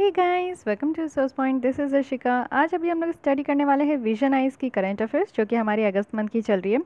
hey guys welcome to source point this is Ashika आज अभी हम लोग स्टडी करने वाले हैं विजन आइज़ की करंट अफेयर्स जो कि हमारी अगस्त मंथ की चल रही है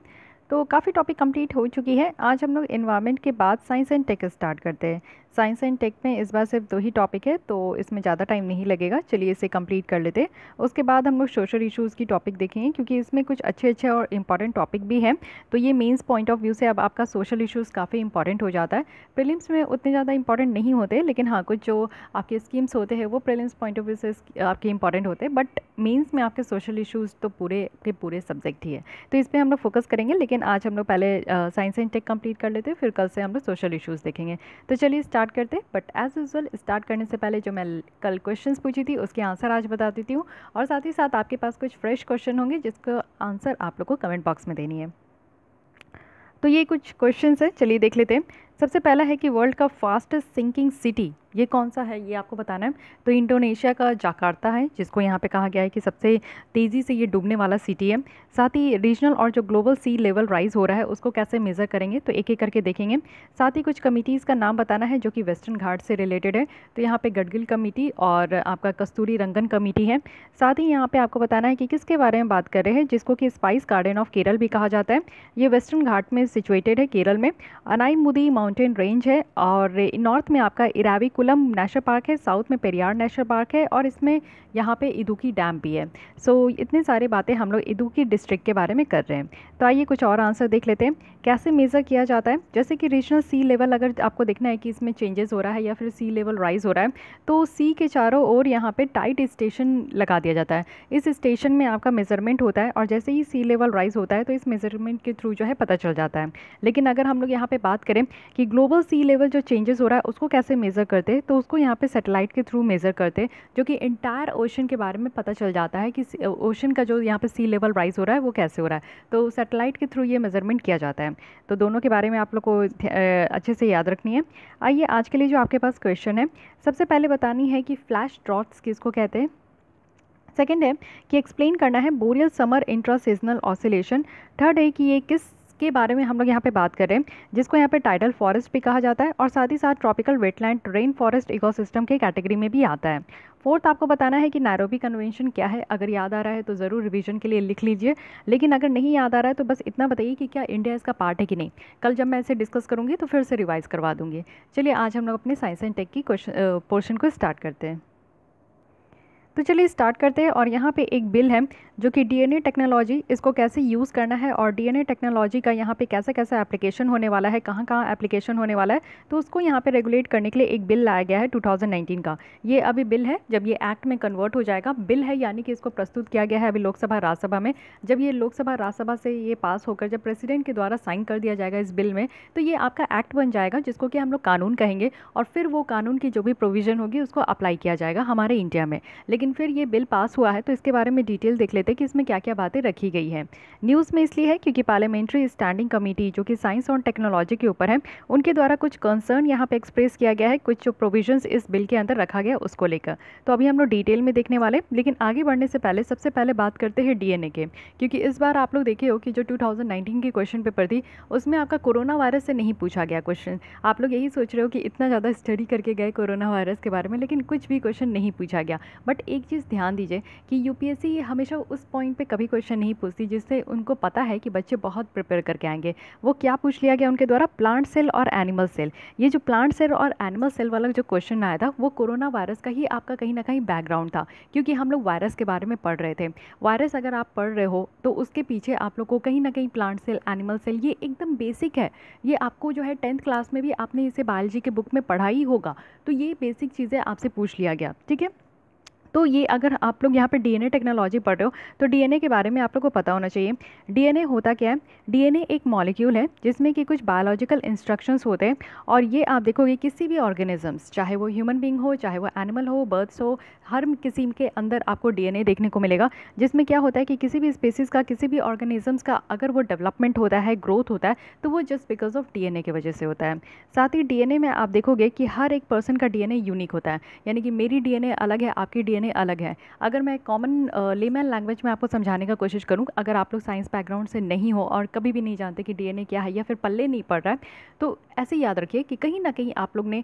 तो काफ़ी टॉपिक कंप्लीट हो चुकी है आज हम लोग इन्वायरमेंट के बाद साइंस एंड टेक स्टार्ट करते हैं साइंस एंड टेक में इस बार सिर्फ दो ही टॉपिक है तो इसमें ज़्यादा टाइम नहीं लगेगा चलिए इसे कंप्लीट कर लेते उसके बाद हम लोग सोशल इशूज़ की टॉपिक देखेंगे क्योंकि इसमें कुछ अच्छे अच्छे और इंपॉर्टेंट टॉपिक भी हैं तो ये मेन्स पॉइंट ऑफ व्यू से अब आपका सोशल इशूज़ काफ़ी इंपॉर्टेंट हो जाता है प्रिलिम्स में उतने ज़्यादा इंपॉर्टेंट नहीं होते लेकिन हाँ कुछ जो आपके स्कीम्स होते हैं वो प्रिलिम्स पॉइंट ऑफ व्यू से आपके इंपॉर्टेंट होते हैं बट मेन्स में आपके सोशल इशूज़ तो पूरे के पूरे सब्जेक्ट ही है तो इस पर हम लोग फोकस करेंगे लेकिन लेकिन आज हम लोग पहले साइंस एंड टेक कंप्लीट कर लेते हैं फिर कल से हम लोग सोशल इशूज़ देखेंगे तो चलिए स्टार्ट करते हैं बट एज़ यूजल स्टार्ट करने से पहले जो मैं कल क्वेश्चंस पूछी थी उसके आंसर आज बता देती हूँ और साथ ही साथ आपके पास कुछ फ्रेश क्वेश्चन होंगे जिसका आंसर आप लोग को कमेंट बॉक्स में देनी है तो ये कुछ क्वेश्चन हैं चलिए देख लेते हैं सबसे पहला है कि वर्ल्ड का फास्टेस्ट सिंकिंग सिटी ये कौन सा है ये आपको बताना है तो इंडोनेशिया का जाकार्ता है जिसको यहाँ पे कहा गया है कि सबसे तेज़ी से ये डूबने वाला सिटी है साथ ही रीजनल और जो ग्लोबल सी लेवल राइज़ हो रहा है उसको कैसे मेज़र करेंगे तो एक एक करके देखेंगे साथ ही कुछ कमिटीज़ का नाम बताना है जो कि वेस्टर्न घाट से रिलेटेड है तो यहाँ पर गडगिल कमेटी और आपका कस्तूरी रंगन कमेटी है साथ ही यहाँ पर आपको बताना है कि किसके बारे में बात कर रहे हैं जिसको कि स्पाइस गार्डन ऑफ केरल भी कहा जाता है ये वेस्टर्न घाट में सिचुएटेड है केरल में अनाईमुदी माउंटेन रेंज है और नॉर्थ में आपका इरावी कुलम नेशनल पार्क है साउथ में पेरियार नेशनल पार्क है और इसमें यहाँ पे इदुकी डैम भी है सो so, इतने सारे बातें हम लोग इदुकी डिस्ट्रिक्ट के बारे में कर रहे हैं तो आइए कुछ और आंसर देख लेते हैं कैसे मेज़र किया जाता है जैसे कि रीजनल सी लेवल अगर आपको देखना है कि इसमें चेंजेस हो रहा है या फिर सी लेवल राइज़ हो रहा है तो सी के चारों ओर यहाँ पर टाइट स्टेशन लगा दिया जाता है इस स्टेशन में आपका मेज़रमेंट होता है और जैसे ही सी लेवल राइज़ होता है तो इस मेज़रमेंट के थ्रू जो है पता चल जाता है लेकिन अगर हम लोग यहाँ पर बात करें कि ग्लोबल सी लेवल जो चेंजेस हो रहा है उसको कैसे मेज़र करते हैं करते तो उसको यहाँ पे सेटेलाइट के थ्रू मेज़र करते जो कि इंटायर ओशन के बारे में पता चल जाता है कि ओशन का जो यहाँ पे सी लेवल राइज़ हो रहा है वो कैसे हो रहा है तो सेटेलाइट के थ्रू ये मेज़रमेंट किया जाता है तो दोनों के बारे में आप लोग को अच्छे से याद रखनी है आइए आज के लिए जो आपके पास क्वेश्चन है सबसे पहले बतानी है कि फ्लैश ड्रॉट्स किसको कहते हैं सेकेंड है कि एक्सप्लेन करना है boreal summer intraseasonal oscillation third है कि ये किस के बारे में हम लोग यहाँ पे बात करें जिसको यहाँ पे टाइटल फॉरेस्ट भी कहा जाता है और साथ ही साथ tropical wetland rainforest ecosystem के कैटेगरी में भी आता है फोर्थ आपको बताना है कि नैरोबी कन्वेंशन क्या है अगर याद आ रहा है तो ज़रूर रिवीजन के लिए लिख लीजिए लेकिन अगर नहीं याद आ रहा है तो बस इतना बताइए कि क्या इंडिया इसका पार्ट है कि नहीं कल जब मैं इसे डिस्कस करूँगी तो फिर से रिवाइज़ करवा दूँगी चलिए आज हम लोग अपने साइंस एंड टेक की क्वेश्चन पोर्शन को स्टार्ट करते हैं तो चलिए स्टार्ट करते हैं और यहाँ पे एक बिल है जो कि डीएनए टेक्नोलॉजी इसको कैसे यूज़ करना है और डीएनए टेक्नोलॉजी का यहाँ पे कैसा कैसा एप्लीकेशन होने वाला है कहाँ कहाँ एप्लीकेशन होने वाला है तो उसको यहाँ पे रेगुलेट करने के लिए एक बिल लाया गया है 2019 का ये अभी बिल है जब ये एक्ट में कन्वर्ट हो जाएगा बिल है यानी कि इसको प्रस्तुत किया गया है अभी लोकसभा राज्यसभा में जब ये लोकसभा राज्यसभा से ये पास होकर जब प्रेसिडेंट के द्वारा साइन कर दिया जाएगा इस बिल में तो ये आपका एक्ट बन जाएगा जिसको कि हम लोग कानून कहेंगे और फिर वो कानून की जो भी प्रोविज़न होगी उसको अप्लाई किया जाएगा हमारे इंडिया में लेकिन लेकिन फिर ये बिल पास हुआ है तो इसके बारे में डिटेल देख लेते हैं कि इसमें क्या क्या बातें रखी गई हैं न्यूज़ में इसलिए है क्योंकि पार्लियामेंट्री स्टैंडिंग कमेटी जो कि साइंस और टेक्नोलॉजी के ऊपर है उनके द्वारा कुछ कंसर्न यहाँ पर एक्सप्रेस किया गया है कुछ जो प्रोविजंस इस बिल के अंदर रखा गया उसको लेकर तो अभी हम लोग डिटेल में देखने वाले लेकिन आगे बढ़ने से पहले सबसे पहले बात करते हैं डी के क्योंकि इस बार आप लोग देखे हो कि जो टू के क्वेश्चन पेपर थी उसमें आपका कोरोना वायरस से नहीं पूछा गया क्वेश्चन आप लोग यही सोच रहे हो कि इतना ज़्यादा स्टडी करके गए कोरोना वायरस के बारे में लेकिन कुछ भी क्वेश्चन नहीं पूछा गया बट एक चीज़ ध्यान दीजिए कि यूपीएससी हमेशा उस पॉइंट पे कभी क्वेश्चन नहीं पूछती जिससे उनको पता है कि बच्चे बहुत प्रिपेयर करके आएंगे वो क्या पूछ लिया गया उनके द्वारा प्लांट सेल और एनिमल सेल ये जो प्लांट सेल और एनिमल सेल वाला जो क्वेश्चन आया था वो कोरोना वायरस का ही आपका कहीं ना कहीं बैकग्राउंड था क्योंकि हम लोग वायरस के बारे में पढ़ रहे थे वायरस अगर आप पढ़ रहे हो तो उसके पीछे आप लोग को कहीं ना कहीं प्लांट सेल एनिमल सेल ये एकदम बेसिक है ये आपको जो है टेंथ क्लास में भी आपने इसे बायोलॉजी के बुक में पढ़ा ही होगा तो ये बेसिक चीज़ें आपसे पूछ लिया गया ठीक है तो ये अगर आप लोग यहाँ पर डीएनए टेक्नोलॉजी पढ़ रहे हो तो डीएनए के बारे में आप लोग को पता होना चाहिए डीएनए होता क्या है डीएनए एक मॉलिक्यूल है जिसमें कि कुछ बायोलॉजिकल इंस्ट्रक्शंस होते हैं और ये आप देखोगे किसी भी ऑर्गेनिजम्स चाहे वो ह्यूमन बींग हो चाहे वो एनिमल हो बर्ड्स हो हर किस्म के अंदर आपको डीएनए देखने को मिलेगा जिसमें क्या होता है कि किसी भी स्पेसिस का किसी भी ऑर्गेनिजम्स का अगर वो डेवलपमेंट होता है ग्रोथ होता है तो वो जस्ट बिकॉज ऑफ डीएनए की वजह से होता है साथ ही डीएनए में आप देखोगे कि हर एक पर्सन का डीएनए यूनिक होता है यानी कि मेरी डीएनए अलग है आपकी डीएनए अलग है अगर मैं कॉमन लेमैन लैंग्वेज में आपको समझाने का कोशिश करूँ अगर आप लोग साइंस बैकग्राउंड से नहीं हो और कभी भी नहीं जानते कि डीएनए क्या है या फिर पल्ले नहीं पड़ रहा है तो ऐसे याद रखिए कि कहीं ना कहीं आप लोग ने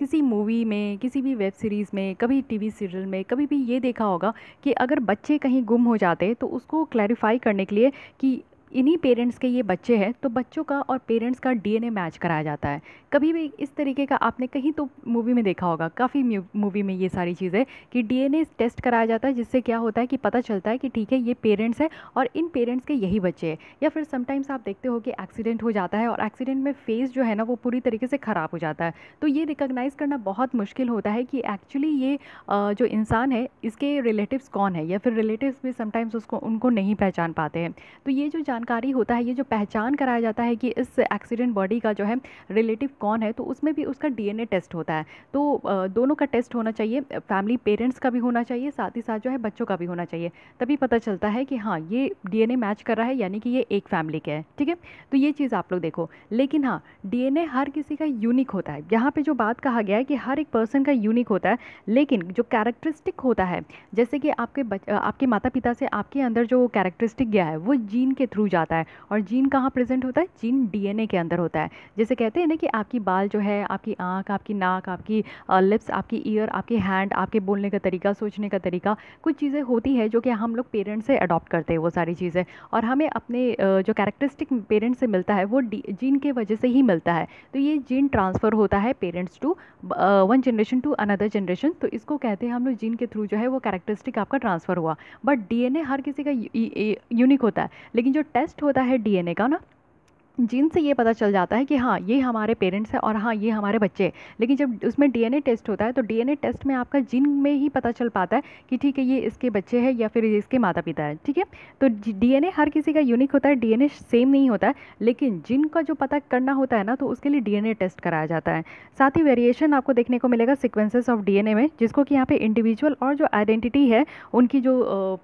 किसी मूवी में किसी भी वेब सीरीज़ में कभी टीवी सीरियल में कभी भी ये देखा होगा कि अगर बच्चे कहीं गुम हो जाते तो उसको क्लैरिफाई करने के लिए कि इन्हीं पेरेंट्स के ये बच्चे हैं तो बच्चों का और पेरेंट्स का डीएनए मैच कराया जाता है कभी भी इस तरीके का आपने कहीं तो मूवी में देखा होगा काफ़ी मूवी में ये सारी चीज़ें कि डीएनए टेस्ट कराया जाता है जिससे क्या होता है कि पता चलता है कि ठीक है ये पेरेंट्स हैं और इन पेरेंट्स के यही बच्चे हैं या फिर समटाइम्स आप देखते हो कि एक्सीडेंट हो जाता है और एक्सीडेंट में फेस जो है ना वो पूरी तरीके से ख़राब हो जाता है तो ये रिकग्नाइज़ करना बहुत मुश्किल होता है कि एक्चुअली ये जो इंसान है इसके रिलेटिव्स कौन है या फिर रिलेटिव्स भी समटाइम्स उसको उनको नहीं पहचान पाते हैं तो ये जो जानकारी होता है ये जो पहचान कराया जाता है कि इस एक्सीडेंट बॉडी का जो है रिलेटिव कौन है तो उसमें भी उसका डीएनए टेस्ट होता है तो दोनों का टेस्ट होना चाहिए फैमिली पेरेंट्स का भी होना चाहिए साथ ही साथ जो है बच्चों का भी होना चाहिए तभी पता चलता है कि हाँ ये डी मैच कर रहा है यानी कि ये एक फैमिली का है ठीक है तो ये चीज़ आप लोग देखो लेकिन हाँ डीएनए हर किसी का यूनिक होता है यहाँ पे जो बात कहा गया है कि हर एक पर्सन का यूनिक होता है लेकिन जो कैरेक्टरिस्टिक होता है जैसे कि आपके आपके माता पिता से आपके अंदर जो कैरेक्टरिस्टिक गया है वो जीन के थ्रू जाता है और जीन कहाँ प्रेजेंट होता है जीन डीएनए के अंदर होता है जैसे कहते हैं ना कि आपकी बाल जो है आपकी आँख आपकी नाक आपकी लिप्स आपकी ईयर आपके हैंड आपके बोलने का तरीका सोचने का तरीका कुछ चीज़ें होती है जो कि हम लोग पेरेंट्स से अडॉप्ट करते हैं वो सारी चीज़ें और हमें अपने जो कैरेक्टरिस्टिक पेरेंट्स से मिलता है वो जीन के वजह से ही मिलता है तो ये जीन ट्रांसफ़र होता है parents to one generation to another generation तो इसको कहते हैं हम लोग जीन के थ्रू जो है वो कैरेक्टरिस्टिक आपका ट्रांसफ़र हुआ बट डीएनए हर किसी का यूनिक होता है लेकिन जो टेस्ट होता है डीएनए का ना जीन से ये पता चल जाता है कि हाँ ये हमारे पेरेंट्स हैं और हाँ ये हमारे बच्चे हैं लेकिन जब उसमें डीएनए टेस्ट होता है तो डीएनए टेस्ट में आपका जीन में ही पता चल पाता है कि ठीक है ये इसके बच्चे हैं या फिर इसके माता पिता है ठीक है तो डीएनए हर किसी का यूनिक होता है डीएनए सेम नहीं होता है लेकिन जिन का जो पता करना होता है ना तो उसके लिए डी टेस्ट कराया जाता है साथ ही वेरिएशन आपको देखने को मिलेगा सिक्वेंसेस ऑफ डी में जिसको कि यहाँ पर इंडिविजुअल और जो आइडेंटिटी है उनकी जो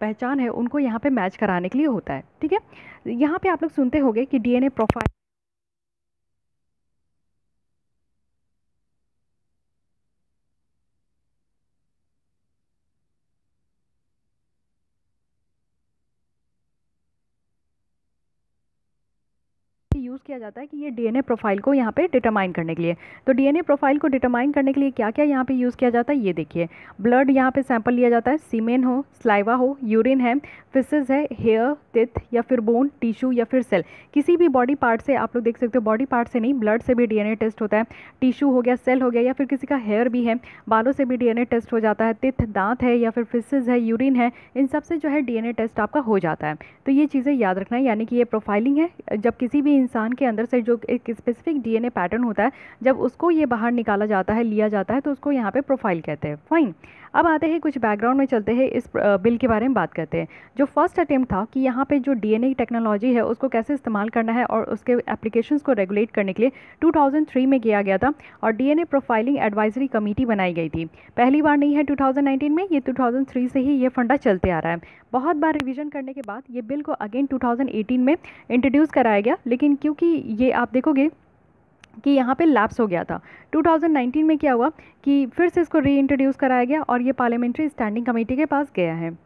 पहचान है उनको यहाँ पर मैच कराने के लिए होता है ठीक है यहाँ पे आप लोग सुनते होंगे कि डीएनए प्रोफाइल किया जाता है कि ये डीएनए प्रोफाइल को यहाँ पे डिटरमाइन करने के लिए तो डीएनए प्रोफाइल को डिटरमाइन करने के लिए क्या क्या यहाँ पे यूज़ किया जाता है ये देखिए ब्लड यहाँ पे सैंपल लिया जाता है सीमेन हो स्लाइवा हो यूरिन है फिसेस है हेयर तिथ या फिर बोन टिश्यू या फिर सेल किसी भी बॉडी पार्ट से आप लोग देख सकते हो बॉडी पार्ट से नहीं ब्लड से भी डीएनए टेस्ट होता है टिश्यू हो गया सेल हो गया या फिर किसी का हेयर भी है बालों से भी डीएनए टेस्ट हो जाता है तिथ दांत है या फिर फिसेज है यूरिन है इन सबसे जो है डीएनए टेस्ट आपका हो जाता है तो ये चीज़ें याद रखना है यानी कि ये प्रोफाइलिंग है जब किसी भी इंसान के अंदर से जो एक स्पेसिफिक डीएनए पैटर्न होता है जब उसको ये बाहर निकाला जाता है लिया जाता है तो उसको यहाँ पे प्रोफाइल कहते हैं फाइन अब आते हैं कुछ बैकग्राउंड में चलते हैं इस बिल के बारे में बात करते हैं जो फर्स्ट अटैम्प्ट था कि यहाँ पे जो डीएनए टेक्नोलॉजी है उसको कैसे इस्तेमाल करना है और उसके एप्लीकेशंस को रेगुलेट करने के लिए 2003 में किया गया था और डीएनए प्रोफाइलिंग एडवाइजरी कमेटी बनाई गई थी पहली बार नहीं है टू में ये टू से ही ये फंडा चलते आ रहा है बहुत बार रिविज़न करने के बाद ये बिल को अगेन टू में इंट्रोड्यूस कराया गया लेकिन क्योंकि ये आप देखोगे कि यहाँ पे लैप्स हो गया था 2019 में क्या हुआ कि फिर से इसको रीइंट्रोड्यूस कराया गया और ये पार्लियामेंट्री स्टैंडिंग कमेटी के पास गया है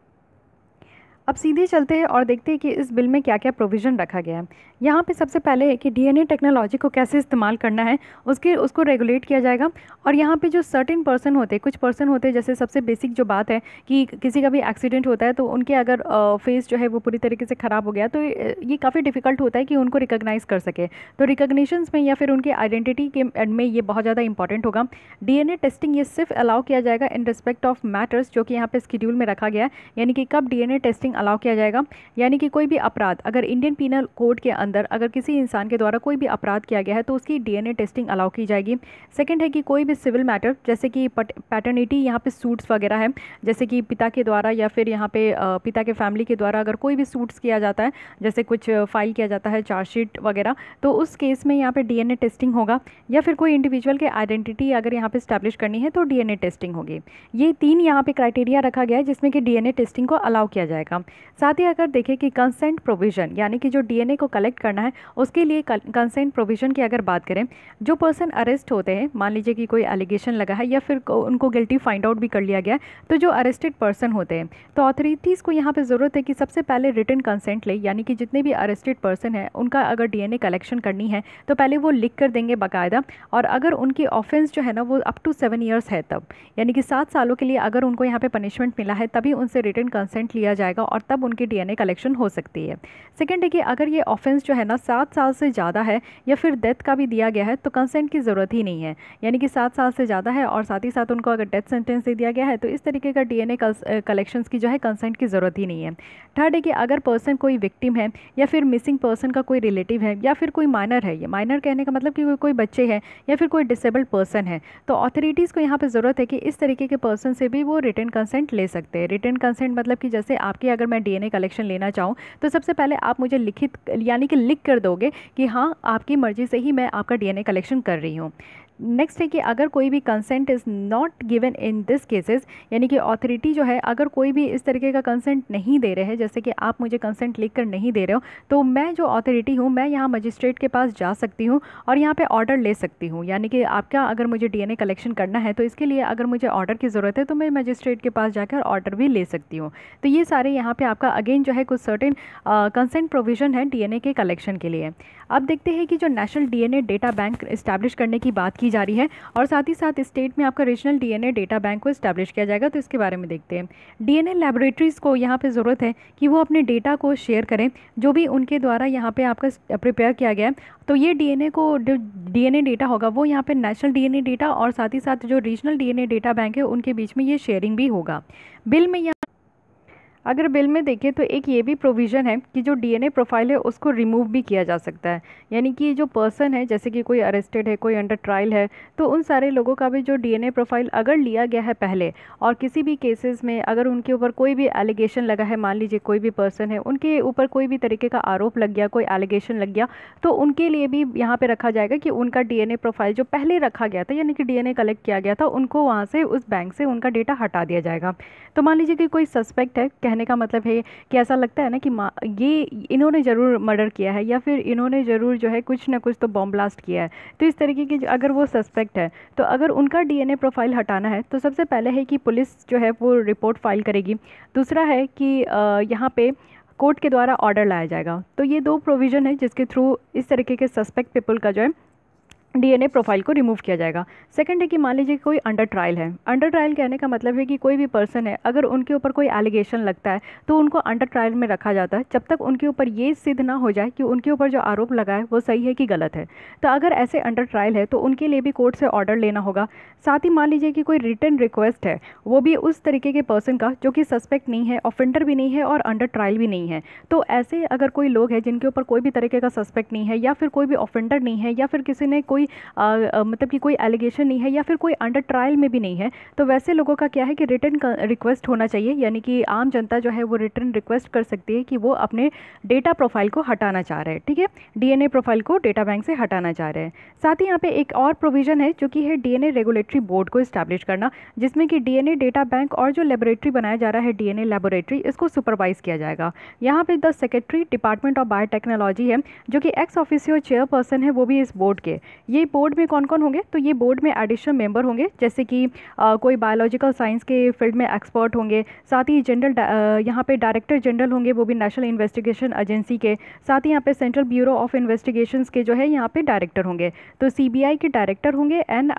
अब सीधे चलते हैं और देखते हैं कि इस बिल में क्या क्या प्रोविज़न रखा गया है यहाँ पे सबसे पहले है कि डीएनए टेक्नोलॉजी को कैसे इस्तेमाल करना है उसके उसको रेगुलेट किया जाएगा और यहाँ पे जो सर्टेन पर्सन होते कुछ पर्सन होते जैसे सबसे बेसिक जो बात है कि किसी का भी एक्सीडेंट होता है तो उनके अगर फेस जो है वो पूरी तरीके से ख़राब हो गया तो ये काफ़ी डिफ़िकल्ट होता है कि उनको रिकोगनाइज़ कर सके तो रिकोगनीशन में या फिर उनकी आइडेंटिटी के में ये बहुत ज़्यादा इंपॉर्टेंट होगा डी टेस्टिंग ये सिर्फ अलाउ किया जाएगा इन रिस्पेक्ट ऑफ मैटर्स जो कि यहाँ पर स्कड्यूल में रखा गया यानी कि कब डी टेस्टिंग अलाउ किया जाएगा यानी कि कोई भी अपराध अगर इंडियन पीनल कोड के अंदर अंदर अगर किसी इंसान के द्वारा कोई भी अपराध किया गया है तो उसकी डीएनए टेस्टिंग अलाउ की जाएगी सेकंड है कि कोई भी सिविल मैटर जैसे कि पैटर्निटी यहाँ पे सूट्स वगैरह है जैसे कि पिता के द्वारा या फिर यहाँ पे पिता के फैमिली के द्वारा अगर कोई भी सूट्स किया जाता है जैसे कुछ फाइल किया जाता है चार्जशीट वगैरह तो उस केस में यहाँ पर डी टेस्टिंग होगा या फिर कोई इंडिविजुअल के आइडेंटिटी अगर यहाँ पर स्टैब्लिश करनी है तो डी टेस्टिंग होगी ये तीन यहाँ पर क्राइटेरिया रखा गया है जिसमें कि डी टेस्टिंग को अलाउ किया जाएगा साथ ही अगर देखें कि कंसेंट प्रोविज़न यानी कि जो डी को कलेक्ट करना है उसके लिए कंसेंट प्रोविज़न की अगर बात करें जो पर्सन अरेस्ट होते हैं मान लीजिए कि कोई एलिगेशन लगा है या फिर उनको गिल्टी फाइंड आउट भी कर लिया गया तो जो अरेस्टेड पर्सन होते हैं तो ऑथोरिटीज़ को यहाँ पर ज़रूरत है कि सबसे पहले रिटर्न कंसेंट ले यानी कि जितने भी अरेस्टेड पर्सन है उनका अगर डी कलेक्शन करनी है तो पहले वो लिख कर देंगे बाकायदा और अगर उनकी ऑफेंस जो है ना वो अप टू सेवन ईयर्स है तब यानी कि सात सालों के लिए अगर उनको यहाँ पे पनिशमेंट मिला है तभी उनसे रिटर्न कंसेंट लिया जाएगा और तब उनकी डीएनए कलेक्शन हो सकती है सेकेंड है कि अगर ये ऑफेंस जो है ना सात साल से ज़्यादा है या फिर डेथ का भी दिया गया है तो कंसेंट की ज़रूरत ही नहीं है यानी कि सात साल से ज़्यादा है और साथ ही साथ उनको अगर डेथ सेंटेंस दे दिया गया है तो इस तरीके का डी कलेक्शंस की जो है कंसेंट की ज़रूरत ही नहीं है थर्ड है कि अगर पर्सन कोई विक्टिम है या फिर मिसिंग पर्सन का कोई रिलेटिव है या फिर कोई माइनर है ये माइनर कहने का मतलब कि कोई कोई बच्चे हैं या फिर कोई डिसेबल्ड पर्सन है तो अथॉरिटीज़ को यहाँ पर ज़रूरत है कि इस तरीके के पर्सन से भी वो रिटर्न कंसेंट ले सकते हैं रिटर्न कंसेंट मतलब कि जैसे आपकी अगर मैं डी कलेक्शन लेना चाहूँ तो सबसे पहले आप मुझे लिखित यानी कि लिख कर दोगे कि हाँ आपकी मर्ज़ी से ही मैं आपका डीएनए कलेक्शन कर रही हूँ नेक्स्ट है कि अगर कोई भी consent is not given in this cases यानी कि ऑथोरिटी जो है अगर कोई भी इस तरीके का कंसेंट नहीं दे रहे हैं जैसे कि आप मुझे कंसेंट लिख कर नहीं दे रहे हो तो मैं जो ऑथोरिटी हूँ मैं यहाँ मजिस्ट्रेट के पास जा सकती हूँ और यहाँ पर ऑर्डर ले सकती हूँ यानी कि आपका अगर मुझे डी कलेक्शन करना है तो इसके लिए अगर मुझे ऑर्डर की ज़रूरत है तो मैं मजिस्ट्रेट के पास जाकर ऑर्डर भी ले सकती हूँ तो ये सारे यहाँ पर आपका अगेन जो है कुछ सर्टिन कंसेंट प्रोविज़न है डी के कलेक्शन के लिए अब देखते हैं कि जो national D data bank establish करने की बात की जा रही है और साथ ही साथ स्टेट में आपका रीजनल डीएनए डेटा बैंक को इस्टेब्लिश किया जाएगा तो इसके बारे में देखते हैं डीएनए लैबोरेटरीज़ को यहाँ पर ज़रूरत है कि वो अपने डेटा को शेयर करें जो भी उनके द्वारा यहाँ पर आपका प्रिपेयर किया गया है तो ये डीएनए को डीएनए डेटा होगा वो यहाँ पर नेशनल डीएनए डेटा और साथ ही साथ जो रीजनल डीएनए डेटा बैंक है उनके बीच में ये शेयरिंग भी होगा बिल में यहाँ अगर बिल में देखें तो एक ये भी प्रोविज़न है कि जो डीएनए प्रोफाइल है उसको रिमूव भी किया जा सकता है यानी कि जो पर्सन है जैसे कि कोई अरेस्टेड है कोई अंडर ट्रायल है तो उन सारे लोगों का भी जो डीएनए प्रोफाइल अगर लिया गया है पहले और किसी भी केसेस में अगर उनके ऊपर कोई भी एलिगेशन लगा है मान लीजिए कोई भी पर्सन है उनके ऊपर कोई भी तरीके का आरोप लग गया कोई एलिगेशन लग गया तो उनके लिए भी यहाँ पर रखा जाएगा कि उनका डी प्रोफाइल जो पहले रखा गया था यानी कि डी कलेक्ट किया गया था उनको वहाँ से उस बैंक से उनका डेटा हटा दिया जाएगा तो मान लीजिए कि कोई सस्पेक्ट है कहने का मतलब है कि ऐसा लगता है ना कि ये इन्होंने ज़रूर मर्डर किया है या फिर इन्होंने ज़रूर जो है कुछ ना कुछ तो बॉम्ब ब्लास्ट किया है तो इस तरीके की अगर वो सस्पेक्ट है तो अगर उनका डीएनए प्रोफाइल हटाना है तो सबसे पहले है कि पुलिस जो है वो रिपोर्ट फाइल करेगी दूसरा है कि यहाँ पे कोर्ट के द्वारा ऑर्डर लाया जाएगा तो ये दो प्रोविज़न है जिसके थ्रू इस तरीके के सस्पेक्ट पीपल का जो है डीएनए प्रोफाइल को रिमूव किया जाएगा सेकंड है कि मान लीजिए कोई अंडर ट्रायल है अंडर ट्रायल कहने का मतलब है कि कोई भी पर्सन है अगर उनके ऊपर कोई एलिगेशन लगता है तो उनको अंडर ट्रायल में रखा जाता है जब तक उनके ऊपर ये सिद्ध ना हो जाए कि उनके ऊपर जो आरोप लगा है वो सही है कि गलत है तो अगर ऐसे अंडर ट्रायल है तो उनके लिए भी कोर्ट से ऑर्डर लेना होगा साथ ही मान लीजिए कि कोई रिटर्न रिक्वेस्ट है वो भी उस तरीके के पर्सन का जो कि सस्पेक्ट नहीं है ऑफेंडर भी नहीं है और अंडर ट्रायल भी नहीं है तो ऐसे अगर कोई लोग हैं जिनके ऊपर कोई भी तरीके का सस्पेक्ट नहीं है या फिर कोई भी ऑफेंडर नहीं है या फिर किसी ने कोई कोई आ, मतलब कि कोई एलिगेशन नहीं है या फिर कोई अंडर ट्रायल में भी नहीं है तो वैसे लोगों का क्या है कि रिटर्न रिक्वेस्ट होना चाहिए यानी कि आम जनता जो है वो रिटर्न रिक्वेस्ट कर सकती है कि वो अपने डेटा प्रोफाइल को हटाना चाह रहे हैं ठीक है डीएनए प्रोफाइल को डेटा बैंक से हटाना चाह रहे हैं साथ ही यहाँ पे एक और प्रोविज़न है जो कि है डीएनए रेगुलेटरी बोर्ड को इस्टेब्लिश करना जिसमें कि डीएनए डेटा बैंक और जो लेबोरेटरी बनाया जा रहा है डीएनए लेबोरेटरी इसको सुपरवाइज़ किया जाएगा यहाँ पे the secretary department of biotechnology है जो कि एक्स ऑफिसियो चेयरपर्सन है वो भी इस बोर्ड के ये बोर्ड में कौन कौन होंगे तो ये बोर्ड में एडिशनल मेंबर होंगे जैसे कि आ, कोई बायोलॉजिकल साइंस के फील्ड में एक्सपर्ट होंगे साथ ही जनरल यहाँ पे डायरेक्टर जनरल होंगे वो भी नेशनल इन्वेस्टिगेशन एजेंसी के साथ ही यहाँ पे सेंट्रल ब्यूरो ऑफ इन्वेस्टिगेशन के जो है यहाँ पे डायरेक्टर होंगे तो सी के डायरेक्टर होंगे एन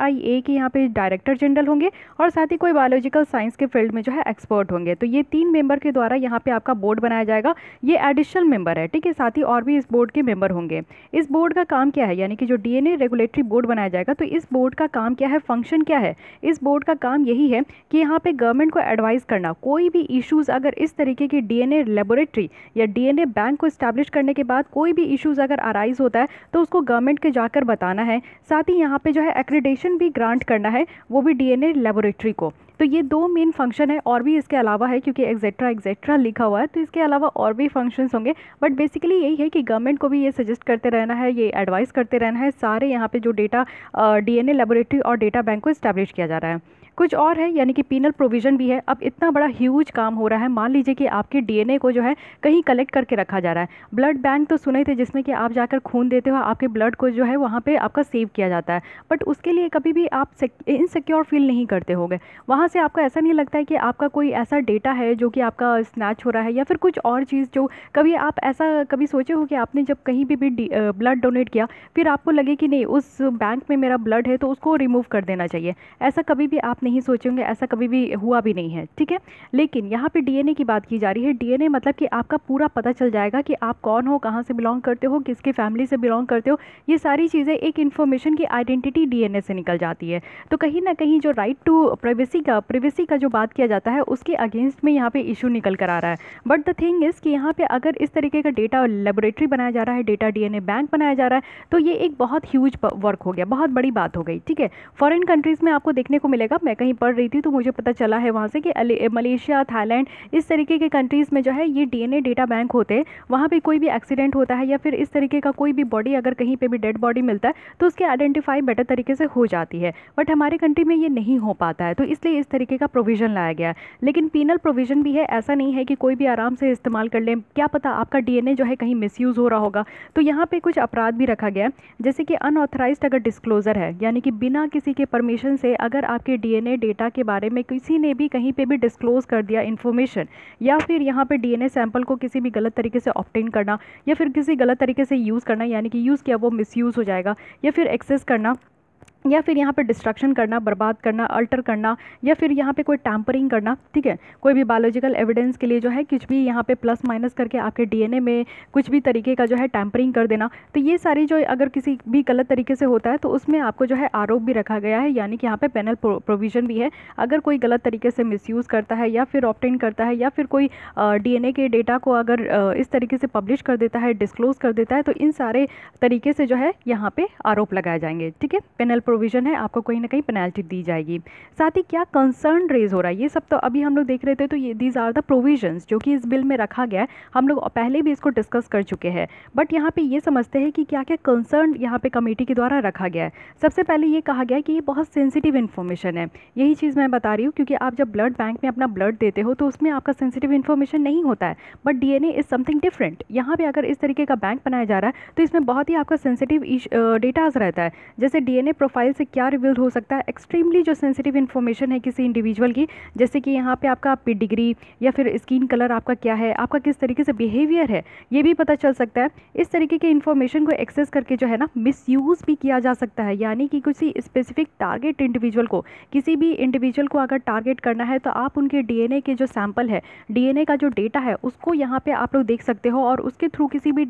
के यहाँ पे डायरेक्टर जनरल होंगे और साथ ही कोई बायोलॉजिकल साइंस के फील्ड में जो है एक्सपर्ट होंगे तो ये तीन मेंबर के द्वारा यहाँ पे आपका बोर्ड बनाया जाएगा ये एडिशनल मेंबर है ठीक है साथ ही और भी इस बोर्ड के मेंबर होंगे इस बोर्ड का काम क्या है यानी कि जो डी रेगुलेटरी बोर्ड बनाया जाएगा तो इस बोर्ड का काम क्या है फंक्शन क्या है इस बोर्ड का काम यही है कि यहाँ पे गवर्नमेंट को एडवाइस करना कोई भी इश्यूज़ अगर इस तरीके की डीएनए लेबोरेटरी या डीएनए बैंक को इस्टेब्लिश करने के बाद कोई भी इशूज़ अगर अराइज होता है तो उसको गवर्नमेंट के जाकर बताना है साथ ही यहाँ पर जो है एक्रीडेशन भी ग्रांट करना है वो भी डी एन लेबोरेटरी को तो ये दो मेन फंक्शन है और भी इसके अलावा है क्योंकि एक्जेट्रा एक्जेट्रा लिखा हुआ है तो इसके अलावा और भी फंक्शंस होंगे बट बेसिकली यही है कि गवर्नमेंट को भी ये सजेस्ट करते रहना है ये एडवाइस करते रहना है सारे यहाँ पे जो डेटा डीएनए लेबोरेटरी और डेटा बैंक को इस्टेब्लिश किया जा रहा है कुछ और है यानी कि पीनल प्रोविज़न भी है अब इतना बड़ा ह्यूज काम हो रहा है मान लीजिए कि आपके डीएनए को जो है कहीं कलेक्ट करके रखा जा रहा है ब्लड बैंक तो सुने थे जिसमें कि आप जाकर खून देते हो आपके ब्लड को जो है वहाँ पर आपका सेव किया जाता है बट उसके लिए कभी भी आप इनसिक्योर फील नहीं करते होगे वहाँ से आपको ऐसा नहीं लगता है कि आपका कोई ऐसा डेटा है जो कि आपका स्नैच हो रहा है या फिर कुछ और चीज़ जो कभी आप ऐसा कभी सोचे हो कि आपने जब कहीं भी भी ब्लड डोनेट किया फिर आपको लगे कि नहीं उस बैंक में मेरा ब्लड है तो उसको रिमूव कर देना चाहिए ऐसा कभी भी आप नहीं सोचेंगे ऐसा कभी भी हुआ भी नहीं है ठीक है लेकिन यहाँ पे डीएनए की बात की जा रही है डीएनए मतलब कि आपका पूरा पता चल जाएगा कि आप कौन हो कहाँ से बिलोंग करते हो किसके फैमिली से बिलोंग करते हो ये सारी चीज़ें एक इन्फॉर्मेशन की आइडेंटिटी डी से निकल जाती है तो कहीं ना कहीं जो राइट टू प्राइवेसी का प्राइवेसी का जो बात किया जाता है उसके अगेंस्ट में यहाँ पर इशू निकल कर आ रहा है बट द थिंग इज़ कि यहाँ पर अगर इस तरीके का डेटा लेबोरेटरी बनाया जा रहा है डेटा डी बैंक बनाया जा रहा है तो ये एक बहुत ह्यूज वर्क हो गया बहुत बड़ी बात हो गई ठीक है फॉरेन कंट्रीज़ में आपको देखने को मिलेगा मैं कहीं पढ़ रही थी तो मुझे पता चला है वहाँ से कि मलेशिया थाईलैंड इस तरीके के कंट्रीज़ में जो है ये डीएनए डेटा बैंक होते हैं वहाँ पर कोई भी एक्सीडेंट होता है या फिर इस तरीके का कोई भी बॉडी अगर कहीं पर भी डेड बॉडी मिलता है तो उसकी आइडेंटिफाई बेटर तरीके से हो जाती है बट हमारे कंट्री में ये नहीं हो पाता है तो इसलिए इस तरीके का प्रोविज़न लाया गया है लेकिन पीनल प्रोविज़न भी है ऐसा नहीं है कि कोई भी आराम से इस्तेमाल कर लें क्या पता आपका डी जो है कहीं मिस हो रहा होगा तो यहाँ पर कुछ अपराध भी रखा गया है जैसे कि अनऑथराइज अगर डिस्क्लोज़र है यानी कि बिना किसी के परमिशन से अगर आपके डी डीएनए डेटा के बारे में किसी ने भी कहीं पे भी डिस्क्लोज़ कर दिया इन्फॉर्मेशन या फिर यहाँ पे डीएनए सैंपल को किसी भी गलत तरीके से ऑप्टेन करना या फिर किसी गलत तरीके से यूज़ करना यानी कि यूज़ किया वो मिसयूज़ हो जाएगा या फिर एक्सेस करना या फिर यहाँ पे डिस्ट्रक्शन करना बर्बाद करना अल्टर करना या फिर यहाँ पे कोई टैम्परिंग करना ठीक है कोई भी बायोलॉजिकल एविडेंस के लिए जो है कुछ भी यहाँ पे प्लस माइनस करके आपके डीएनए में कुछ भी तरीके का जो है टैम्परिंग कर देना तो ये सारी जो अगर किसी भी गलत तरीके से होता है तो उसमें आपको जो है आरोप भी रखा गया है यानी कि यहाँ पर पे पेनल प्रोविज़न भी है अगर कोई गलत तरीके से मिसयूज़ करता है या फिर ऑप्टेन करता है या फिर कोई डी के डेटा को अगर इस तरीके से पब्लिश कर देता है डिस्क्लोज़ कर देता है तो इन सारे तरीके से जो है यहाँ पर आरोप लगाए जाएंगे ठीक है पेनल प्रोविज़न है आपको कहीं ना कहीं पेनल्टी दी जाएगी साथ ही क्या कंसर्न रेज हो रहा है ये सब तो अभी हम लोग देख रहे थे तो ये दीज आर द प्रोविजंस जो कि इस बिल में रखा गया है हम लोग पहले भी इसको डिस्कस कर चुके हैं बट यहाँ पे ये समझते हैं कि क्या क्या कंसर्न यहाँ पे कमेटी के द्वारा रखा गया है सबसे पहले ये कहा गया कि ये बहुत सेंसिटिव इन्फॉर्मेशन है यही चीज़ मैं बता रही हूँ क्योंकि आप जब ब्लड बैंक में अपना ब्लड देते हो तो उसमें आपका सेंसिटिव इन्फॉर्मेशन नहीं होता है but D N is something different यहाँ पर अगर इस तरीके का बैंक बनाया जा रहा है तो इसमें बहुत ही आपका सेंसिटिव डेटाज रहता है जैसे डी एन फाइल से क्या रिवील हो सकता है एक्सट्रीमली जो सेंसिटिव इन्फॉर्मेशन है किसी इंडिविजुअल की जैसे कि यहाँ पे आपका आपकी डिग्री या फिर स्किन कलर आपका क्या है आपका किस तरीके से बिहेवियर है ये भी पता चल सकता है इस तरीके के इन्फॉर्मेशन को एक्सेस करके जो है ना मिसयूज़ भी किया जा सकता है यानी कि किसी स्पेसिफिक टारगेट इंडिविजुअल को किसी भी इंडिविजुअल को अगर टारगेट करना है तो आप उनके डी के जो सैंपल है डी का जो डेटा है उसको यहाँ पर आप लोग देख सकते हो और उसके थ्रू किसी भी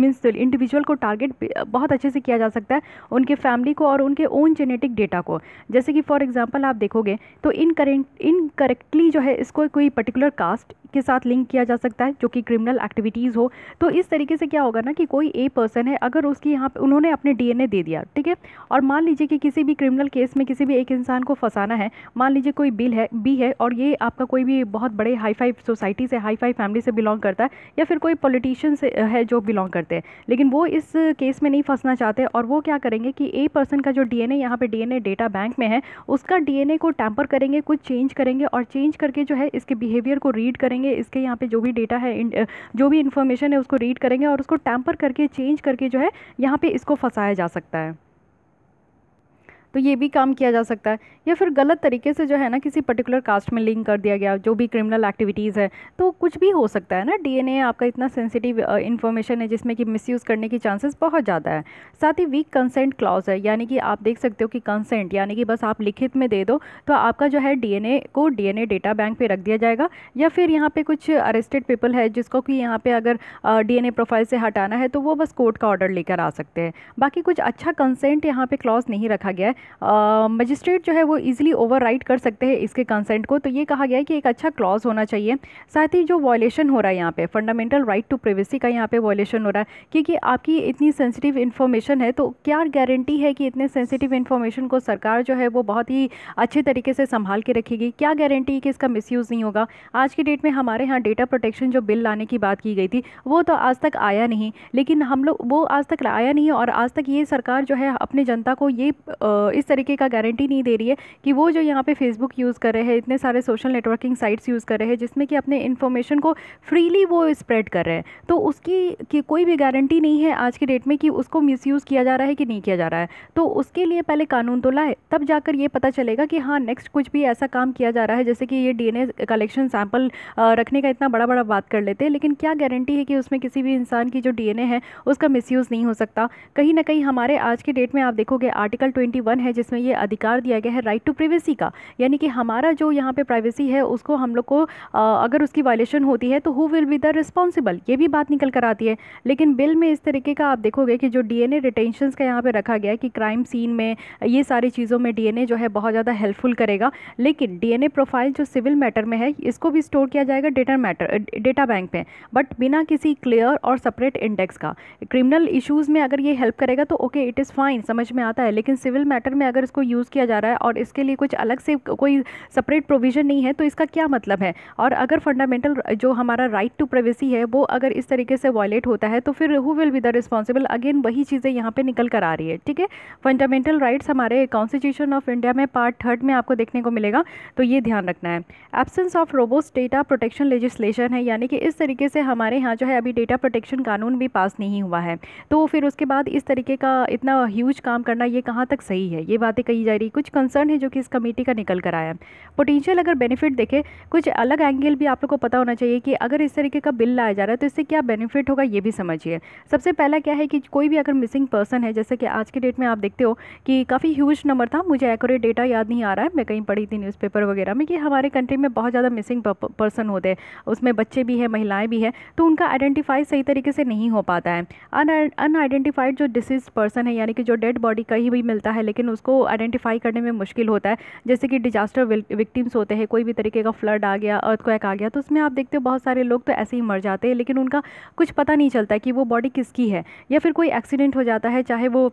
मीन्स इंडिविजुअल को टारगेट बहुत अच्छे से किया जा सकता है उनके फैमिली को और और उनके ओन जेनेटिक डेटा को जैसे कि फॉर एग्जांपल आप देखोगे तो इन करेंट इन करेक्टली जो है इसको कोई पर्टिकुलर कास्ट के साथ लिंक किया जा सकता है जो कि क्रिमिनल एक्टिविटीज़ हो तो इस तरीके से क्या होगा ना कि कोई ए पर्सन है अगर उसकी यहाँ पे उन्होंने अपने डीएनए दे दिया ठीक है और मान लीजिए कि किसी भी क्रिमिनल केस में किसी भी एक इंसान को फंसाना है मान लीजिए कोई बिल है बी है और ये आपका कोई भी बहुत बड़े हाई फाई सोसाइटी से हाई फाई फैमिली से बिलोंग करता है या फिर कोई पॉलिटिशियन है जो बिलोंग करते हैं लेकिन वो इस केस में नहीं फंसना चाहते और वो क्या करेंगे कि ए पर्सन का जो डीएनए एन यहाँ पे डीएनए डेटा बैंक में है उसका डीएनए को टैम्पर करेंगे कुछ चेंज करेंगे और चेंज करके जो है इसके बिहेवियर को रीड करेंगे इसके यहाँ पे जो भी डेटा है जो भी इन्फॉर्मेशन है उसको रीड करेंगे और उसको टैम्पर करके चेंज करके जो है यहाँ पर इसको फंसाया जा सकता है तो ये भी काम किया जा सकता है या फिर गलत तरीके से जो है ना किसी पर्टिकुलर कास्ट में लिंक कर दिया गया जो भी क्रिमिनल एक्टिविटीज़ है तो कुछ भी हो सकता है ना डीएनए आपका इतना सेंसिटिव इन्फॉर्मेशन है जिसमें कि मिसयूज़ करने की चांसेस बहुत ज़्यादा है साथ ही वीक कंसेंट क्लॉज है यानी कि आप देख सकते हो कि कंसेंट यानी कि बस आप लिखित में दे दो तो आपका जो है डी को डी डेटा बैंक पर रख दिया जाएगा या फिर यहाँ पर कुछ अरेस्टेड पीपल है जिसको कि यहाँ पर अगर डी प्रोफाइल से हटाना है तो वो बस कोर्ट का ऑर्डर लेकर आ सकते हैं बाकी कुछ अच्छा कंसेंट यहाँ पर क्लॉज नहीं रखा गया है मजिस्ट्रेट जो है वो ईज़िली ओवर कर सकते हैं इसके कंसेंट को तो ये कहा गया है कि एक अच्छा क्लॉज होना चाहिए साथ ही जो वॉयलेशन हो रहा है यहाँ पे फंडामेंटल राइट टू प्रिवेसी का यहाँ पे वॉयलेशन हो रहा है क्योंकि आपकी इतनी सेंसिटिव इन्फॉर्मेशन है तो क्या गारंटी है कि इतने सेंसिटिव इन्फॉर्मेशन को सरकार जो है वो बहुत ही अच्छे तरीके से संभाल के रखेगी क्या गारंटी है कि इसका मिस नहीं होगा आज की डेट में हमारे यहाँ डेटा प्रोटेक्शन जो बिल लाने की बात की गई थी वो तो आज तक आया नहीं लेकिन हम लोग वो आज तक आया नहीं और आज तक ये सरकार जो है अपने जनता को ये इस तरीके का गारंटी नहीं दे रही है कि वो जो यहाँ पे फेसबुक यूज़ कर रहे हैं इतने सारे सोशल नेटवर्किंग साइट्स यूज़ कर रहे हैं जिसमें कि अपने इन्फॉर्मेशन को फ्रीली वो स्प्रेड कर रहे हैं तो उसकी कि कोई भी गारंटी नहीं है आज के डेट में कि उसको मिसयूज़ किया जा रहा है कि नहीं किया जा रहा है तो उसके लिए पहले कानून तो लाए तब जाकर ये पता चलेगा कि हाँ नेक्स्ट कुछ भी ऐसा काम किया जा रहा है जैसे कि ये डी कलेक्शन सैंपल रखने का इतना बड़ा बड़ा बात कर लेते हैं लेकिन क्या गारंटी है कि उसमें किसी भी इंसान की जो डी है उसका मिसयूज़ नहीं हो सकता कहीं ना कहीं हमारे आज के डेट में आप देखोगे आर्टिकल ट्वेंटी वन सेक्शन है जिसमें ये अधिकार दिया गया है राइट टू प्राइवेसी का यानी कि हमारा जो यहाँ पे प्राइवेसी है उसको हम लोग को अगर उसकी वायलेशन होती है तो who will be the responsible ये भी बात निकल कर आती है लेकिन बिल में इस तरीके का आप देखोगे कि जो डी एन का यहाँ पर रखा गया है कि क्राइम सीन में ये सारी चीज़ों में डी जो है बहुत ज़्यादा हेल्पफुल करेगा लेकिन डी प्रोफाइल जो सिविल मैटर में है इसको भी स्टोर किया जाएगा डेटा मैटर डेटा बैंक में बट बिना किसी क्लियर और सेपरेट इंडेक्स का क्रिमिनल इशूज़ में अगर ये हेल्प करेगा तो ओके इट इज़ फाइन समझ में आता है लेकिन सिविल मैटर वाटर में अगर इसको यूज़ किया जा रहा है और इसके लिए कुछ अलग से कोई सेपरेट प्रोविज़न नहीं है तो इसका क्या मतलब है और अगर फंडामेंटल जो हमारा राइट टू प्राइवेसी है वो अगर इस तरीके से वॉयलेट होता है तो फिर who will be the responsible again वही चीज़ें यहाँ पर निकल कर आ रही है ठीक है फंडामेंटल राइट्स हमारे कॉन्स्टिट्यूशन ऑफ इंडिया में पार्ट थर्ड में आपको देखने को मिलेगा तो ये ध्यान रखना है absence of robust data protection legislation है यानी कि इस तरीके से हमारे यहाँ जो है अभी डेटा प्रोटेक्शन कानून भी पास नहीं हुआ है तो फिर उसके बाद इस तरीके का इतना ह्यूज काम करना ये कहाँ तक सही है है ये बातें कही जा रही कुछ कंसर्न है जो कि इस कमेटी का निकल कर आया है पोटेंशियल अगर बेनिफिट देखे कुछ अलग एंगल भी आप लोग को पता होना चाहिए कि अगर इस तरीके का बिल लाया जा रहा है तो इससे क्या बेनिफिट होगा ये भी समझिए सबसे पहला क्या है कि कोई भी अगर मिसिंग पर्सन है जैसे कि आज के डेट में आप देखते हो कि काफ़ी ह्यूज नंबर था मुझे एकोरेट डेटा याद नहीं आ रहा है मैं कहीं पढ़ी थी न्यूज़पेपर वगैरह में कि हमारे कंट्री में बहुत ज़्यादा मिसिंग पर्सन होते हैं उसमें बच्चे भी हैं महिलाएं भी हैं तो उनका आइडेंटिफाई सही तरीके से नहीं हो पाता है अन अनआइडेंटिफाइड जो डिसीज पर्सन है यानी कि जो डेड बॉडी कहीं भी मिलता है लेकिन उसको आइडेंटिफाई करने में मुश्किल होता है जैसे कि डिजास्टर विक्टिम्स होते हैं कोई भी तरीके का फ्लड आ गया अर्थक्वैक आ गया तो उसमें आप देखते हो बहुत सारे लोग तो ऐसे ही मर जाते हैं लेकिन उनका कुछ पता नहीं चलता कि वो बॉडी किसकी है या फिर कोई एक्सीडेंट हो जाता है चाहे वो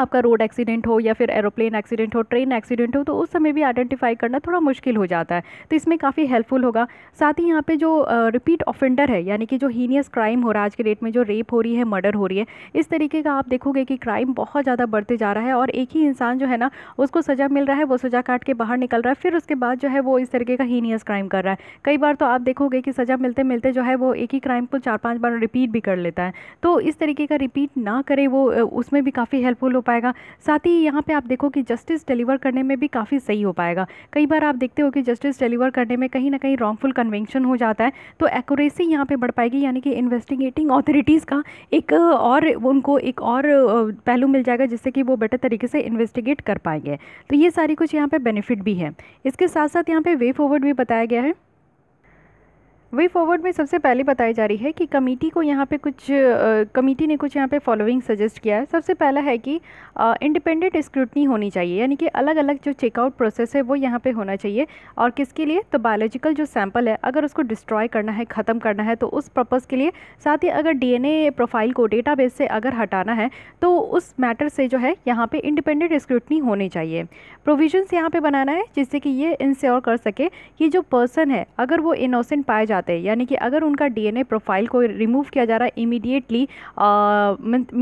आपका रोड एक्सीडेंट हो या फिर एरोप्लेन एक्सीडेंट हो ट्रेन एक्सीडेंट हो तो उस समय भी आइडेंटिफाई करना थोड़ा मुश्किल हो जाता है तो इसमें काफ़ी हेल्पफुल होगा साथ ही यहाँ पे जो रिपीट ऑफेंडर है यानी कि जो हीनियस क्राइम हो रहा है आज के डेट में जो रेप हो रही है मर्डर हो रही है इस तरीके का आप देखोगे कि क्राइम बहुत ज़्यादा बढ़ते जा रहा है और एक ही इंसान जो है ना उसको सज़ा मिल रहा है वो सज़ा काट के बाहर निकल रहा है फिर उसके बाद जो है वो इस तरीके का हीनियस क्राइम कर रहा है कई बार तो आप देखोगे कि सज़ा मिलते मिलते जो है वो एक ही क्राइम को चार पाँच बार रिपीट भी कर लेता है तो इस तरीके का रिपीट ना करे वो उसमें भी काफ़ी हेल्पफुल हो पाएगा साथ ही यहाँ पे आप देखो कि जस्टिस डिलीवर करने में भी काफ़ी सही हो पाएगा कई बार आप देखते हो कि जस्टिस डिलीवर करने में कहीं ना कहीं रॉन्गफुल कन्वेंशन हो जाता है तो एक्यूरेसी यहाँ पे बढ़ पाएगी यानी कि इन्वेस्टिगेटिंग ऑथोरिटीज़ का एक और उनको एक और पहलू मिल जाएगा जिससे कि वो बेटर तरीके से इन्वेस्टिगेट कर पाएंगे तो ये सारी कुछ यहाँ पर बेनिफिट भी है इसके साथ साथ यहाँ पर वे फॉरवर्ड भी बताया गया है वे फॉरवर्ड में सबसे पहले बताई जा रही है कि कमेटी को यहाँ पे कुछ कमेटी ने कुछ यहाँ पे फॉलोइंग सजेस्ट किया है सबसे पहला है कि इंडिपेंडेंट स्क्रूटनी होनी चाहिए यानी कि अलग अलग जो चेकआउट प्रोसेस है वो यहाँ पे होना चाहिए और किसके लिए तो बायोलॉजिकल जो सैंपल है अगर उसको डिस्ट्रॉय करना है ख़त्म करना है तो उस पर्पज़ के लिए साथ ही अगर डी प्रोफाइल को डेटा से अगर हटाना है तो उस मैटर से जो है यहाँ पर इंडिपेंडेंट स्क्रूटनी होनी चाहिए प्रोविजन्स यहाँ पर बनाना है जिससे कि ये इंश्योर कर सके कि जो पर्सन है अगर वो इनोसेंट पाया जाते हैं यानी कि अगर उनका डीएनए प्रोफाइल को रिमूव किया जा रहा है इमीडिएटली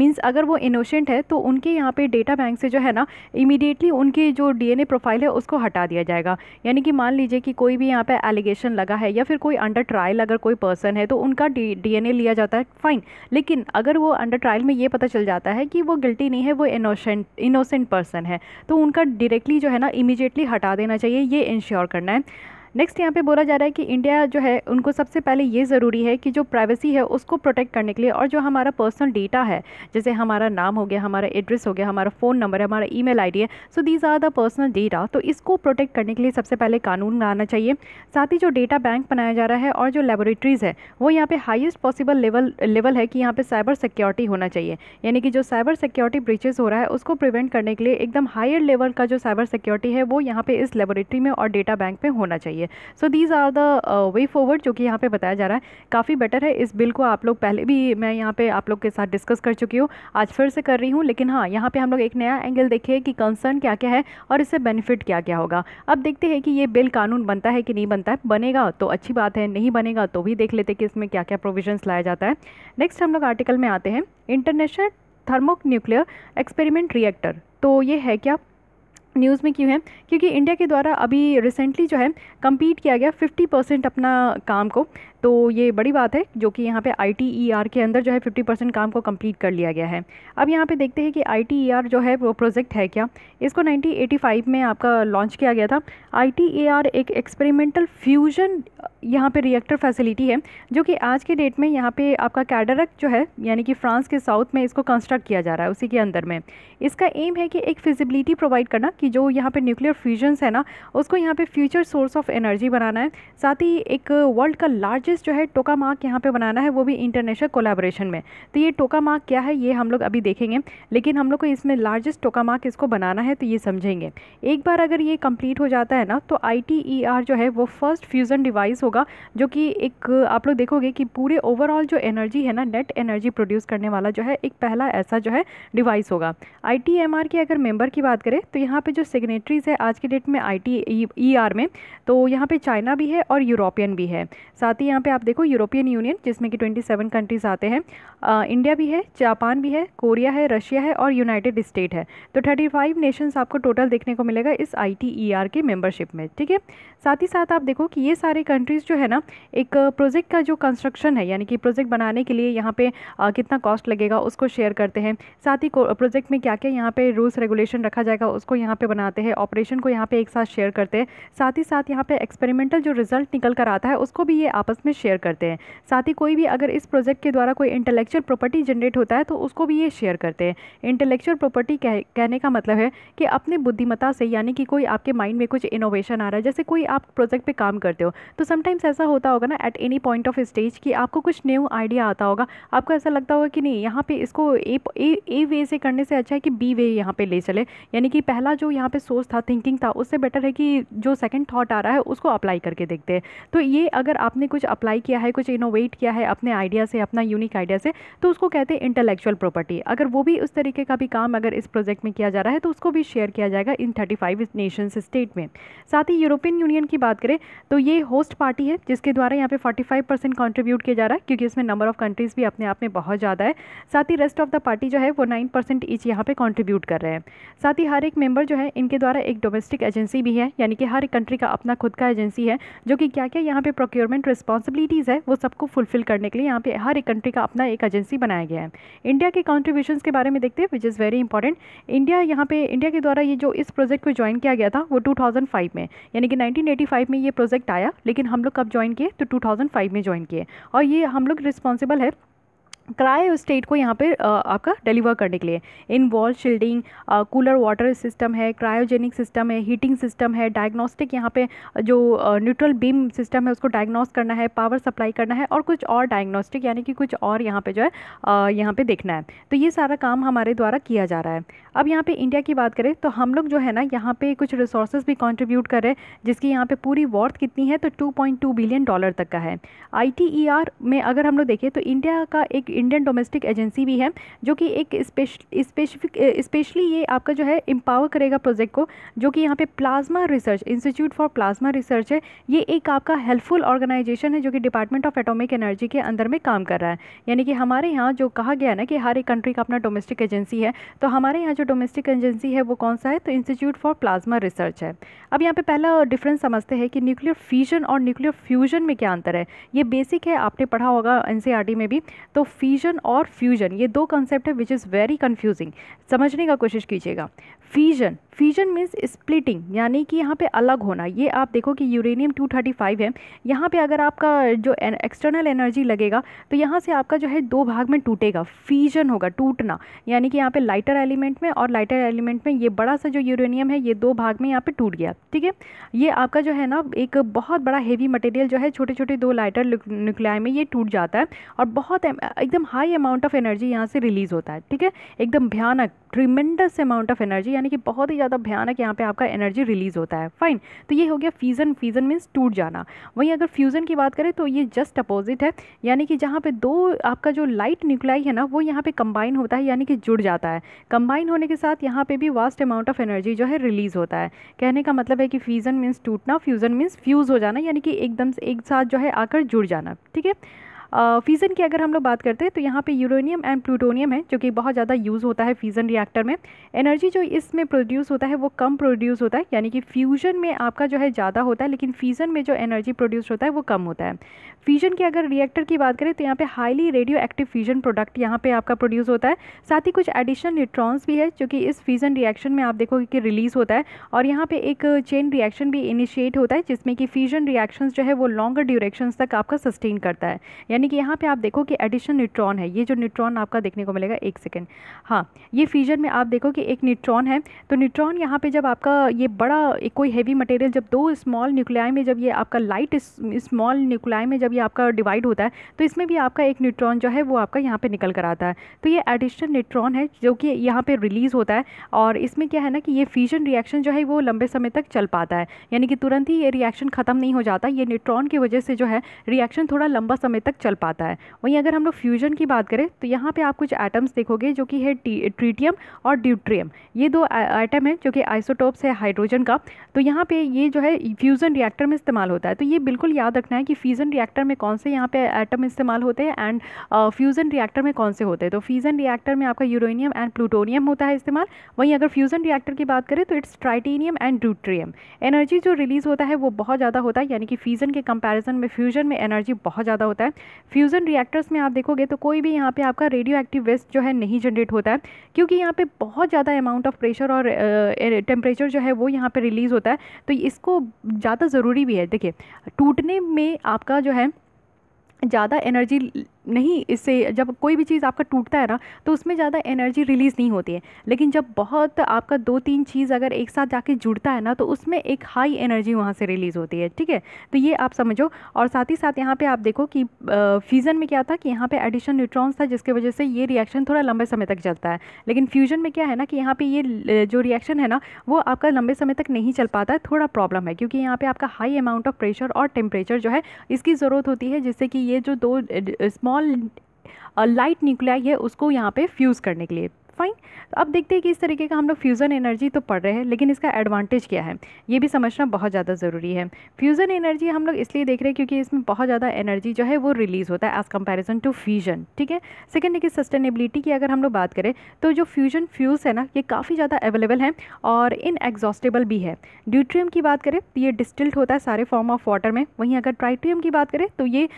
मीन्स अगर वो इनोसेंट है तो उनके यहाँ पे डेटा बैंक से जो है ना इमीडिएटली उनकी जो डीएनए प्रोफाइल है उसको हटा दिया जाएगा यानी कि मान लीजिए कि कोई भी यहाँ पे एलिगेशन लगा है या फिर कोई अंडर ट्रायल अगर कोई पर्सन है तो उनका डी लिया जाता है फ़ाइन लेकिन अगर वो अंडर ट्रायल में ये पता चल जाता है कि वो गिल्टी नहीं है वो इनोसेंट इनोसेंट पर्सन है तो उनका डायरेक्टली जो है ना इमीडिएटली हटा देना चाहिए ये इंश्योर करना है नेक्स्ट यहाँ पे बोला जा रहा है कि इंडिया जो है उनको सबसे पहले ये ज़रूरी है कि जो प्राइवेसी है उसको प्रोटेक्ट करने के लिए और जो हमारा पर्सनल डेटा है जैसे हमारा नाम हो गया हमारा एड्रेस हो गया हमारा फ़ोन नंबर है हमारा ई मेल है so these are the personal data तो इसको प्रोटेक्ट करने के लिए सबसे पहले कानून लाना चाहिए साथ ही जो डेटा बैंक बनाया जा रहा है और जो लेबोरेटरीज़ है वो यहाँ पर हाइस्ट पॉसिबल लेवल लेवल है कि यहाँ पर साइबर सिक्योरिटी होना चाहिए यानी कि जो साइबर सिक्योरिटी ब्रीचेज हो रहा है उसको प्रिवेंट करने के लिए एकदम हायर लेवल का जो साइबर सिक्योरिटी है वो यहाँ पर इस लेबोरेटरी में और डेटा बैंक में होना चाहिए है so these are the way forward जो कि यहाँ पे बताया जा रहा है काफ़ी बेटर है इस बिल को आप लोग पहले भी मैं यहाँ पे आप लोग के साथ डिस्कस कर चुकी हूँ आज फिर से कर रही हूँ लेकिन हाँ यहाँ पे हम लोग एक नया एंगल देखे कि कंसर्न क्या क्या है और इससे बेनिफिट क्या क्या होगा अब देखते हैं कि ये बिल कानून बनता है कि नहीं बनता है बनेगा तो अच्छी बात है नहीं बनेगा तो भी देख लेते कि इसमें क्या क्या प्रोविजन लाया जाता है नेक्स्ट हम लोग आर्टिकल में आते हैं international thermonuclear experiment reactor तो ये है क्या न्यूज़ में क्यों है क्योंकि इंडिया के द्वारा अभी रिसेंटली जो है कम्पीट किया गया 50 परसेंट अपना काम को तो ये बड़ी बात है जो कि यहाँ पे आई e के अंदर जो है 50 परसेंट काम को कंप्लीट कर लिया गया है अब यहाँ पे देखते हैं कि आई e जो है वो प्रोजेक्ट है क्या इसको 1985 में आपका लॉन्च किया गया था आई e एक एक्सपेरिमेंटल फ्यूजन यहाँ पे रिएक्टर फैसिलिटी है जो कि आज के डेट में यहाँ पे आपका कैडरक जो है यानी कि फ्रांस के साउथ में इसको कंस्ट्रक्ट किया जा रहा है उसी के अंदर में इसका एम है कि एक फिजिबिलिटी प्रोवाइड करना कि जो यहाँ पे न्यूक्लियर फ्यूजन्स है ना उसको यहाँ पे फ्यूचर सोर्स ऑफ एनर्जी बनाना है साथ ही एक वर्ल्ड का लार्जेस्ट नेक्स्ट जो है टोका मार्क यहाँ पे बनाना है वो भी इंटरनेशनल कोलाब्रेशन में तो ये टोका मार्क क्या है ये हम लोग अभी देखेंगे लेकिन हम लोग को इसमें लार्जेस्ट टोका मार्क इसको बनाना है तो ये समझेंगे एक बार अगर ये कंप्लीट हो जाता है ना तो आई e जो है वो फर्स्ट फ्यूज़न डिवाइस होगा जो कि एक आप लोग देखोगे कि पूरे ओवरऑल जो एनर्जी है ना नेट एनर्जी प्रोड्यूस करने वाला जो है एक पहला ऐसा जो है डिवाइस होगा आई e के अगर मेम्बर की बात करें तो यहाँ पर जो सिग्नेटरीज है आज के डेट में आई टी e में तो यहाँ पर चाइना भी है और यूरोपियन भी है साथ ही यहाँ पे आप देखो यूरोपियन यूनियन जिसमें कि 27 कंट्रीज़ आते हैं इंडिया भी है जापान भी है कोरिया है रशिया है और यूनाइटेड स्टेट है तो 35 नेशंस आपको टोटल देखने को मिलेगा इस आई e के मेम्बरशिप में ठीक है साथ ही साथ आप देखो कि ये सारे कंट्रीज़ जो है ना एक प्रोजेक्ट का जो कंस्ट्रक्शन है यानी कि प्रोजेक्ट बनाने के लिए यहाँ पे कितना कॉस्ट लगेगा उसको शेयर करते हैं साथ ही प्रोजेक्ट में क्या क्या यहाँ पे रूल्स रेगुलेशन रखा जाएगा उसको यहाँ पे बनाते हैं ऑपरेशन को यहाँ पे एक साथ शेयर करते हैं साथ ही साथ यहाँ पर एक्सपेरिमेंटल जो रिजल्ट निकल कर आता है उसको भी ये आपस में शेयर करते हैं साथ ही कोई भी अगर इस प्रोजेक्ट के द्वारा कोई इंटेलेक्चुअल प्रॉपर्टी जनरेट होता है तो उसको भी ये शेयर करते हैं इंटेलेक्चुअल प्रॉपर्टी कह, कहने का मतलब है कि अपने बुद्धिमता से यानी कि कोई आपके माइंड में कुछ इनोवेशन आ रहा है जैसे कोई आप प्रोजेक्ट पर काम करते हो तो समटाइम्स ऐसा होता होगा ना at any point of stage कि आपको कुछ न्यू आइडिया आता होगा आपको ऐसा लगता होगा कि नहीं यहाँ पे इसको ए वे से करने से अच्छा है कि बी वे यहाँ पर ले चले यानी कि पहला जो यहाँ पे सोच था थिंकिंग था उससे बेटर है कि जो सेकेंड थाट आ रहा है उसको अप्लाई करके देखते हैं तो ये अगर आपने कुछ अप्लाई किया है कुछ इनोवेट किया है अपने आइडिया से अपना यूनिक आइडिया से तो उसको कहते हैं इंटेलेक्चुअल प्रॉपर्टी अगर वो भी उस तरीके का भी काम अगर इस प्रोजेक्ट में किया जा रहा है तो उसको भी शेयर किया जाएगा इन थर्टी फाइव नेशन स्टेट में साथ ही यूरोपियन यूनियन की बात करें तो ये होस्ट पार्टी है जिसके द्वारा यहाँ पे फाइव परसेंट कॉन्ट्रीब्यूट किया जा रहा है क्योंकि इसमें नंबर ऑफ़ कंट्रीज़ भी अपने आप में बहुत ज़्यादा है साथ ही रेस्ट ऑफ द पार्टी जो है वो नाइन परसेंट ईच यहाँ पे कॉन्ट्रीब्यूट कर रहे हैं साथ ही हर एक मेंबर जो है इनके द्वारा एक डोमेस्टिक एजेंसी भी है यानी कि हर एक कंट्री का अपना खुद का एजेंसी है जो कि क्या क्या यहाँ पर प्रोक्योरमेंट रिस्पॉन्स रिस्पॉन्सिबिलिटीज़ है वो सबको फुलफिल करने के लिए यहाँ पे हर एक कंट्री का अपना एक एजेंसी बनाया गया है इंडिया के कॉन्ट्रीब्यूशन के बारे में देखते हैं which is very important India यहाँ पे इंडिया के द्वारा ये जो इस प्रोजेक्ट को ज्वाइन किया गया था वो टू में यानी कि नाइनटीन में ये प्रोजेक्ट आया लेकिन हम लोग कब ज्वाइन किए तो टू में ज्वाइन किए और ये हम लोग रिस्पॉन्सिबल है क्रायो स्टेट को यहाँ पे आपका डिलीवर करने के लिए in wall shielding cooler water system है क्रायोजेनिक सिस्टम है हीटिंग सिस्टम है डायग्नोस्टिक यहाँ पे जो न्यूट्रल बीम सिस्टम है उसको डायग्नोस करना है पावर सप्लाई करना है और कुछ और डायग्नोस्टिक यानी कि कुछ और यहाँ पे जो है यहाँ पे देखना है तो ये सारा काम हमारे द्वारा किया जा रहा है अब यहाँ पर इंडिया की बात करें तो हम लोग जो है ना यहाँ पर कुछ रिसोर्सेज भी कॉन्ट्रीब्यूट करें जिसकी यहाँ पर पूरी वॉर्थ कितनी है तो टू बिलियन डॉलर तक का है आई e में अगर हम लोग देखें तो इंडिया का एक इंडियन डोमेस्टिक एजेंसी भी है जो कि एक स्पेसिफिक स्पेशली eh, ये आपका जो है एम्पावर करेगा प्रोजेक्ट को जो कि यहाँ पे plasma research institute for plasma research है ये एक आपका हेल्पफुल ऑर्गेनाइजेशन है जो कि डिपार्टमेंट ऑफ एटोमिक एनर्जी के अंदर में काम कर रहा है यानी कि हमारे यहाँ जो कहा गया ना कि हर एक कंट्री का अपना डोमेस्टिक एजेंसी है तो हमारे यहाँ जो डोमेस्टिक एजेंसी है वो कौन सा है तो इंस्टीट्यूट फॉर प्लाज्मा रिसर्च है अब यहाँ पर पहला डिफरेंस समझते हैं कि न्यूक्लियर फ्यूजन और न्यूक्लियर फ्यूजन में क्या अंतर है ये बेसिक है आपने पढ़ा होगा एन e में भी तो फीजन और फ्यूजन ये दो कंसेप्ट है विच इज़ वेरी कन्फ्यूजिंग समझने का कोशिश कीजिएगा फीजन फीजन मीन्स स्प्लिटिंग यानी कि यहाँ पे अलग होना ये आप देखो कि यूरेनियम 235 है यहाँ पे अगर आपका जो एक्सटर्नल एनर्जी लगेगा तो यहाँ से आपका जो है दो भाग में टूटेगा फीजन होगा टूटना यानी कि यहाँ पे लाइटर एलिमेंट में और लाइटर एलिमेंट में ये बड़ा सा जो यूरेनियम है ये दो भाग में यहाँ पे टूट गया ठीक है ये आपका जो है ना एक बहुत बड़ा हेवी मटेरियल जो है छोटे छोटे दो लाइटर न्यूक्लियाई में ये टूट जाता है और बहुत एकदम एकदम हाई अमाउंट ऑफ एनर्जी यहाँ से रिलीज़ होता है ठीक है एकदम भयानक ट्रिमेंडस अमाउंट ऑफ एनर्जी यानी कि बहुत ही ज़्यादा भयानक यहाँ पे आपका एनर्जी रिलीज़ होता है फाइन तो ये हो गया फ्यूज़न फ्यूज़न मीन्स टूट जाना वहीं अगर फ्यूज़न की बात करें तो ये जस्ट अपोजिट है यानी कि जहाँ पे दो आपका जो लाइट न्यूक्लाई है ना वो यहाँ पे कंबाइन होता है यानी कि जुड़ जाता है कंबाइन होने के साथ यहाँ पर भी वास्ट अमाउंट ऑफ एनर्जी जो है रिलीज़ होता है कहने का मतलब है कि फ्यूज़न मीन्स टूटना फ्यूज़न मीन्स फ्यूज़ हो जाना यानी कि एकदम से एक साथ जो है आकर जुड़ जाना ठीक है फ़ीज़न की अगर हम लोग बात करते हैं तो यहाँ पे यूरेनियम एंड प्लूटोनियम है जो कि बहुत ज़्यादा यूज़ होता है फ़ीज़न रिएक्टर में एनर्जी जो इसमें प्रोड्यूस होता है वो कम प्रोड्यूस होता है यानी कि फ्यूज़न में आपका जो है ज़्यादा होता है लेकिन फ़ीज़न में जो एनर्जी प्रोड्यूस होता है वो कम होता है फ्यूजन के अगर रिएक्टर की बात करें तो यहाँ पे highly radioactive fusion product यहाँ पे आपका प्रोड्यूस होता है साथ ही कुछ एडिशनल न्यूट्रॉन्स भी है जो कि इस फ्यूजन रिएक्शन में आप देखोगे कि रिलीज़ होता है और यहाँ पे एक चेन रिएक्शन भी इनिशिएट होता है जिसमें कि फ्यूजन रिएक्शन जो है वो लॉन्गर ड्यूरेक्शन तक आपका सस्टेन करता है यानी यानी कि यहाँ पे आप देखो कि एडिशन न्यूट्रॉन है ये जो न्यूट्रॉन आपका देखने को मिलेगा एक सेकेंड हाँ ये फ्यूजन में आप देखो कि एक न्यूट्रॉन है तो न्यूट्रॉन यहाँ पे जब आपका ये बड़ा कोई हैवी मटेरियल जब दो स्मॉल न्यूक्लियाई में जब ये आपका लाइट स्मॉल न्यूक्लियाई में जब ये आपका डिवाइड होता है तो इसमें भी आपका एक न्यूट्रॉन जो है वो आपका यहाँ पर निकल कर आता है तो ये एडिशनल न्यूट्रॉन है जो कि यहाँ पर रिलीज़ होता है और इसमें क्या है ना कि ये फ्यूजन रिएक्शन जो है वो लंबे समय तक चल पाता है यानी कि तुरंत ही ये रिएक्शन ख़त्म नहीं हो जाता ये न्यूट्रॉन की वजह से जो है रिएक्शन थोड़ा लंबा समय तक चल पाता है वहीं अगर हम लोग फ्यूजन की बात करें तो यहाँ पे आप कुछ एटम्स देखोगे जो कि है ट्रीटियम और ड्यूट्रियम ये दो आइटम है जो कि आइसोटोप्स है हाइड्रोजन का तो यहाँ पे ये जो है फ्यूज़न रिएक्टर में इस्तेमाल होता है तो ये बिल्कुल याद रखना है कि फ्यूज़न रिएक्टर में कौन से यहाँ पे एटम इस्तेमाल होते हैं एंड फ्यूज़न रिएक्टर में कौन से होते हैं तो फ्यूज़न रिएक्टर में आपका यूरेनियम एंड प्लूटोनियम होता है इस्तेमाल वहीं अगर फ्यूज़न रिएक्टर की बात करें तो it's tritium and deuterium energy जो रिलीज़ होता है वो बहुत ज़्यादा होता है यानी कि फ्यूज़न के कंपेरिजन में फ्यूजन में एनर्जी बहुत ज़्यादा होता है फ्यूज़न रिएक्टर्स में आप देखोगे तो कोई भी यहाँ पे आपका रेडियो एक्टिव वेस्ट जो है नहीं जनरेट होता है क्योंकि यहाँ पे बहुत ज़्यादा अमाउंट ऑफ प्रेशर और टेम्परेचर जो है वो यहाँ पे रिलीज़ होता है तो इसको ज़्यादा ज़रूरी भी है देखिए टूटने में आपका जो है ज़्यादा एनर्जी नहीं इससे जब कोई भी चीज़ आपका टूटता है ना तो उसमें ज़्यादा एनर्जी रिलीज़ नहीं होती है लेकिन जब बहुत आपका दो तीन चीज़ अगर एक साथ जाके जुड़ता है ना तो उसमें एक हाई एनर्जी वहाँ से रिलीज़ होती है ठीक है तो ये आप समझो और साथ ही साथ यहाँ पर आप देखो कि फ्यूज़न में क्या था कि यहाँ पर एडिशन न्यूट्रॉन्स था जिसकी वजह से ये रिएक्शन थोड़ा लंबे समय तक चलता है लेकिन फ्यूजन में क्या है ना कि यहाँ पर ये जो रिएक्शन है ना वो आपका लंबे समय तक नहीं चल पाता है थोड़ा प्रॉब्लम है क्योंकि यहाँ पर आपका हाई अमाउंट ऑफ प्रेशर और टेम्परेचर जो है इसकी ज़रूरत होती है जिससे कि ये जो दो स्मॉल स्मॉल लाइट न्यूक्लियाई है उसको यहाँ पे फ्यूज़ करने के लिए तो अब देखते हैं कि इस तरीके का हम लोग फ्यूज़न एनर्जी तो पढ़ रहे हैं लेकिन इसका एडवांटेज क्या है ये भी समझना बहुत ज़्यादा ज़रूरी है फ्यूज़न एनर्जी हम लोग इसलिए देख रहे हैं क्योंकि इसमें बहुत ज़्यादा एनर्जी जो है वो रिलीज़ होता है एज़ कम्पेरिजन टू फ्यूजन ठीक है सेकेंड है कि सस्टेनेबिलिटी की अगर हम लोग बात करें तो जो फ्यूजन फ्यूज है ना ये काफ़ी ज़्यादा अवेलेबल है और इन एग्जॉस्टेबल भी है ड्यूट्रियम की बात करें तो ये डिस्टिल्ट होता है सारे फॉर्म ऑफ वाटर में वहीं अगर ट्राइट्रियम की बात करें तो ये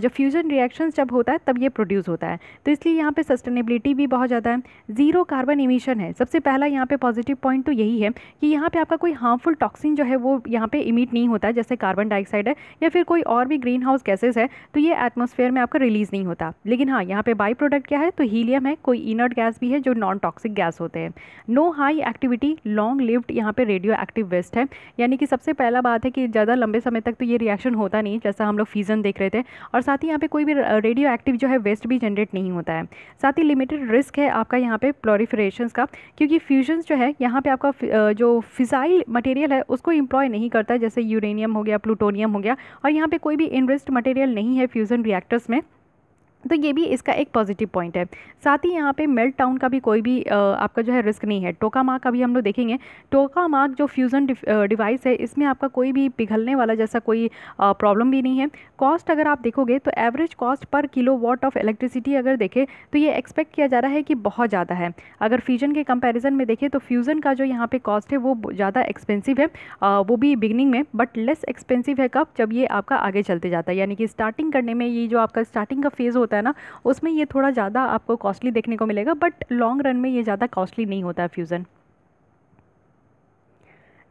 जो फ्यूजन रिएक्शन जब होता है तब ये प्रोड्यूस होता है तो इसलिए यहाँ पर सस्टेनेबिलिटी भी बहुत ज़्यादा है ज़ीरो कार्बन कार्बन इमिशन है सबसे पहला यहाँ पे पॉजिटिव पॉइंट तो यही है कि यहाँ पे आपका कोई हार्मफुल टॉक्सिन जो है वो यहाँ पे इमिट नहीं होता जैसे कार्बन डाइऑक्साइड है या फिर कोई और भी ग्रीन हाउस गैसेज है तो ये एटमोसफेयर में आपका रिलीज़ नहीं होता लेकिन हाँ यहाँ पे बाई प्रोडक्ट क्या है तो हीलियम है कोई इनर्ट गैस भी है जो नॉन टॉक्सिक गैस होते हैं no high activity long lived यहाँ पे रेडियो एक्टिव वेस्ट है यानी कि सबसे पहला बात है कि ज़्यादा लंबे समय तक तो ये रिएक्शन होता नहीं जैसा हम लोग फीजन देख रहे थे और साथ ही यहाँ पे कोई भी रेडियो एक्टिव जो है वेस्ट भी जनरेट नहीं होता है साथ ही लिमिटेड रिस्क है आपका यहाँ पे प्लोरीफ कॉन्फिग्रेशंस का क्योंकि फ्यूजन्स जो है यहाँ पे आपका जो फिज़ाइल मटेरियल है उसको इम्प्लॉय नहीं करता जैसे यूरेनियम हो गया प्लूटोनियम हो गया और यहाँ पर कोई भी इनवेस्ट मटेरियल नहीं है फ्यूज़न रिएक्टर्स में तो ये भी इसका एक पॉजिटिव पॉइंट है साथ ही यहाँ पे मेल्ट टाउन का भी कोई भी आपका जो है रिस्क नहीं है टोका मार्क का भी हम लोग देखेंगे टोका मार्क जो फ्यूज़न डिवाइस है इसमें आपका कोई भी पिघलने वाला जैसा कोई प्रॉब्लम भी नहीं है कॉस्ट अगर आप देखोगे तो average cost per kilo of electricity अगर देखें तो ये एक्सपेक्ट किया जा रहा है कि बहुत ज़्यादा है अगर फ्यूजन के कंपेरिजन में देखें तो फ्यूज़न का जो यहाँ पर कॉस्ट है वो ज़्यादा एक्सपेंसिव है वो भी बिगनिंग में बट लेस एक्सपेंसिव है कब जब ये आपका आगे चलते जाता है यानी कि स्टार्टिंग करने में ये जो आपका स्टार्टिंग का फेज़ होता है है ना उसमें ये थोड़ा ज़्यादा आपको कॉस्टली देखने को मिलेगा बट लॉन्ग रन में ये ज़्यादा कॉस्टली नहीं होता है फ्यूज़न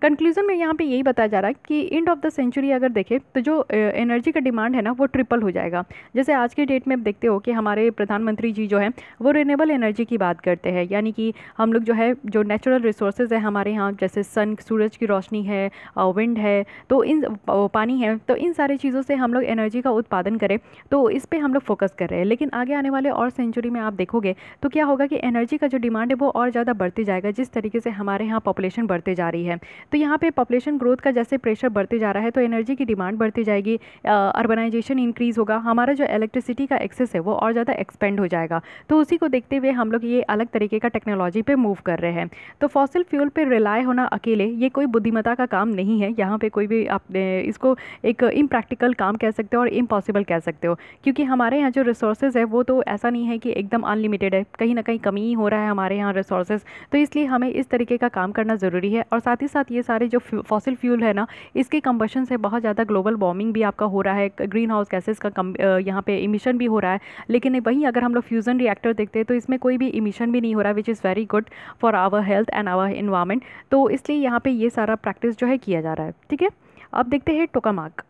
कंक्लूजन में यहाँ पे यही बताया जा रहा है कि एंड ऑफ द सेंचुरी अगर देखें तो जो एनर्जी का डिमांड है ना वो ट्रिपल हो जाएगा जैसे आज के डेट में आप देखते हो कि हमारे प्रधानमंत्री जी जो है वो रिनेबल एनर्जी की बात करते हैं यानी कि हम लोग जो है जो नेचुरल रिसोर्सेज है हमारे यहाँ जैसे सन सूरज की रोशनी है विंड है तो इन पानी है तो इन सारी चीज़ों से हम लोग एनर्जी का उत्पादन करें तो इस पर हम लोग फोकस कर रहे हैं लेकिन आगे आने वाले और सेंचुरी में आप देखोगे तो क्या होगा कि एनर्जी का जो डिमांड है वो और ज़्यादा बढ़ते जाएगा जिस तरीके से हमारे यहाँ पॉपुलेशन बढ़ते जा रही है तो यहाँ पे पॉपुलेशन ग्रोथ का जैसे प्रेशर बढ़ते जा रहा है तो एनर्जी की डिमांड बढ़ती जाएगी अर्बनाइजेशन इंक्रीज़ होगा हमारा जो इलेक्ट्रिसिटी का एक्सेस है वो और ज़्यादा एक्सपेंड हो जाएगा तो उसी को देखते हुए हम लोग ये अलग तरीके का टेक्नोलॉजी पर मूव कर रहे हैं तो फॉसिल फ्यूल पर रिलाय होना अकेले ये कोई बुद्धिमता का काम नहीं है यहाँ पर कोई भी आप इसको एक इम्प्रैक्टिकल काम कह सकते हो और इम्पॉसिबल कह सकते हो क्योंकि हमारे यहाँ जो रिसोर्सेज है वो तो ऐसा नहीं है कि एकदम अनलिमिटेड है कहीं ना कहीं कमी ही हो रहा है हमारे यहाँ रिसोर्सेज तो इसलिए हमें इस तरीके का काम करना ज़रूरी है और साथ ही साथ ये ये सारे जो फॉसिल फ्यूल है ना इसके कंबशन से बहुत ज़्यादा ग्लोबल वार्मिंग भी आपका हो रहा है ग्रीन हाउस गैसेज का यहाँ पे इमिशन भी हो रहा है लेकिन वहीं अगर हम लोग फ्यूज़न रिएक्टर देखते हैं तो इसमें कोई भी इमिशन भी नहीं हो रहा which is very good for our health and our environment तो इसलिए यहाँ पर ये सारा प्रैक्टिस जो है किया जा रहा है ठीक है अब देखते हैं टोकामाक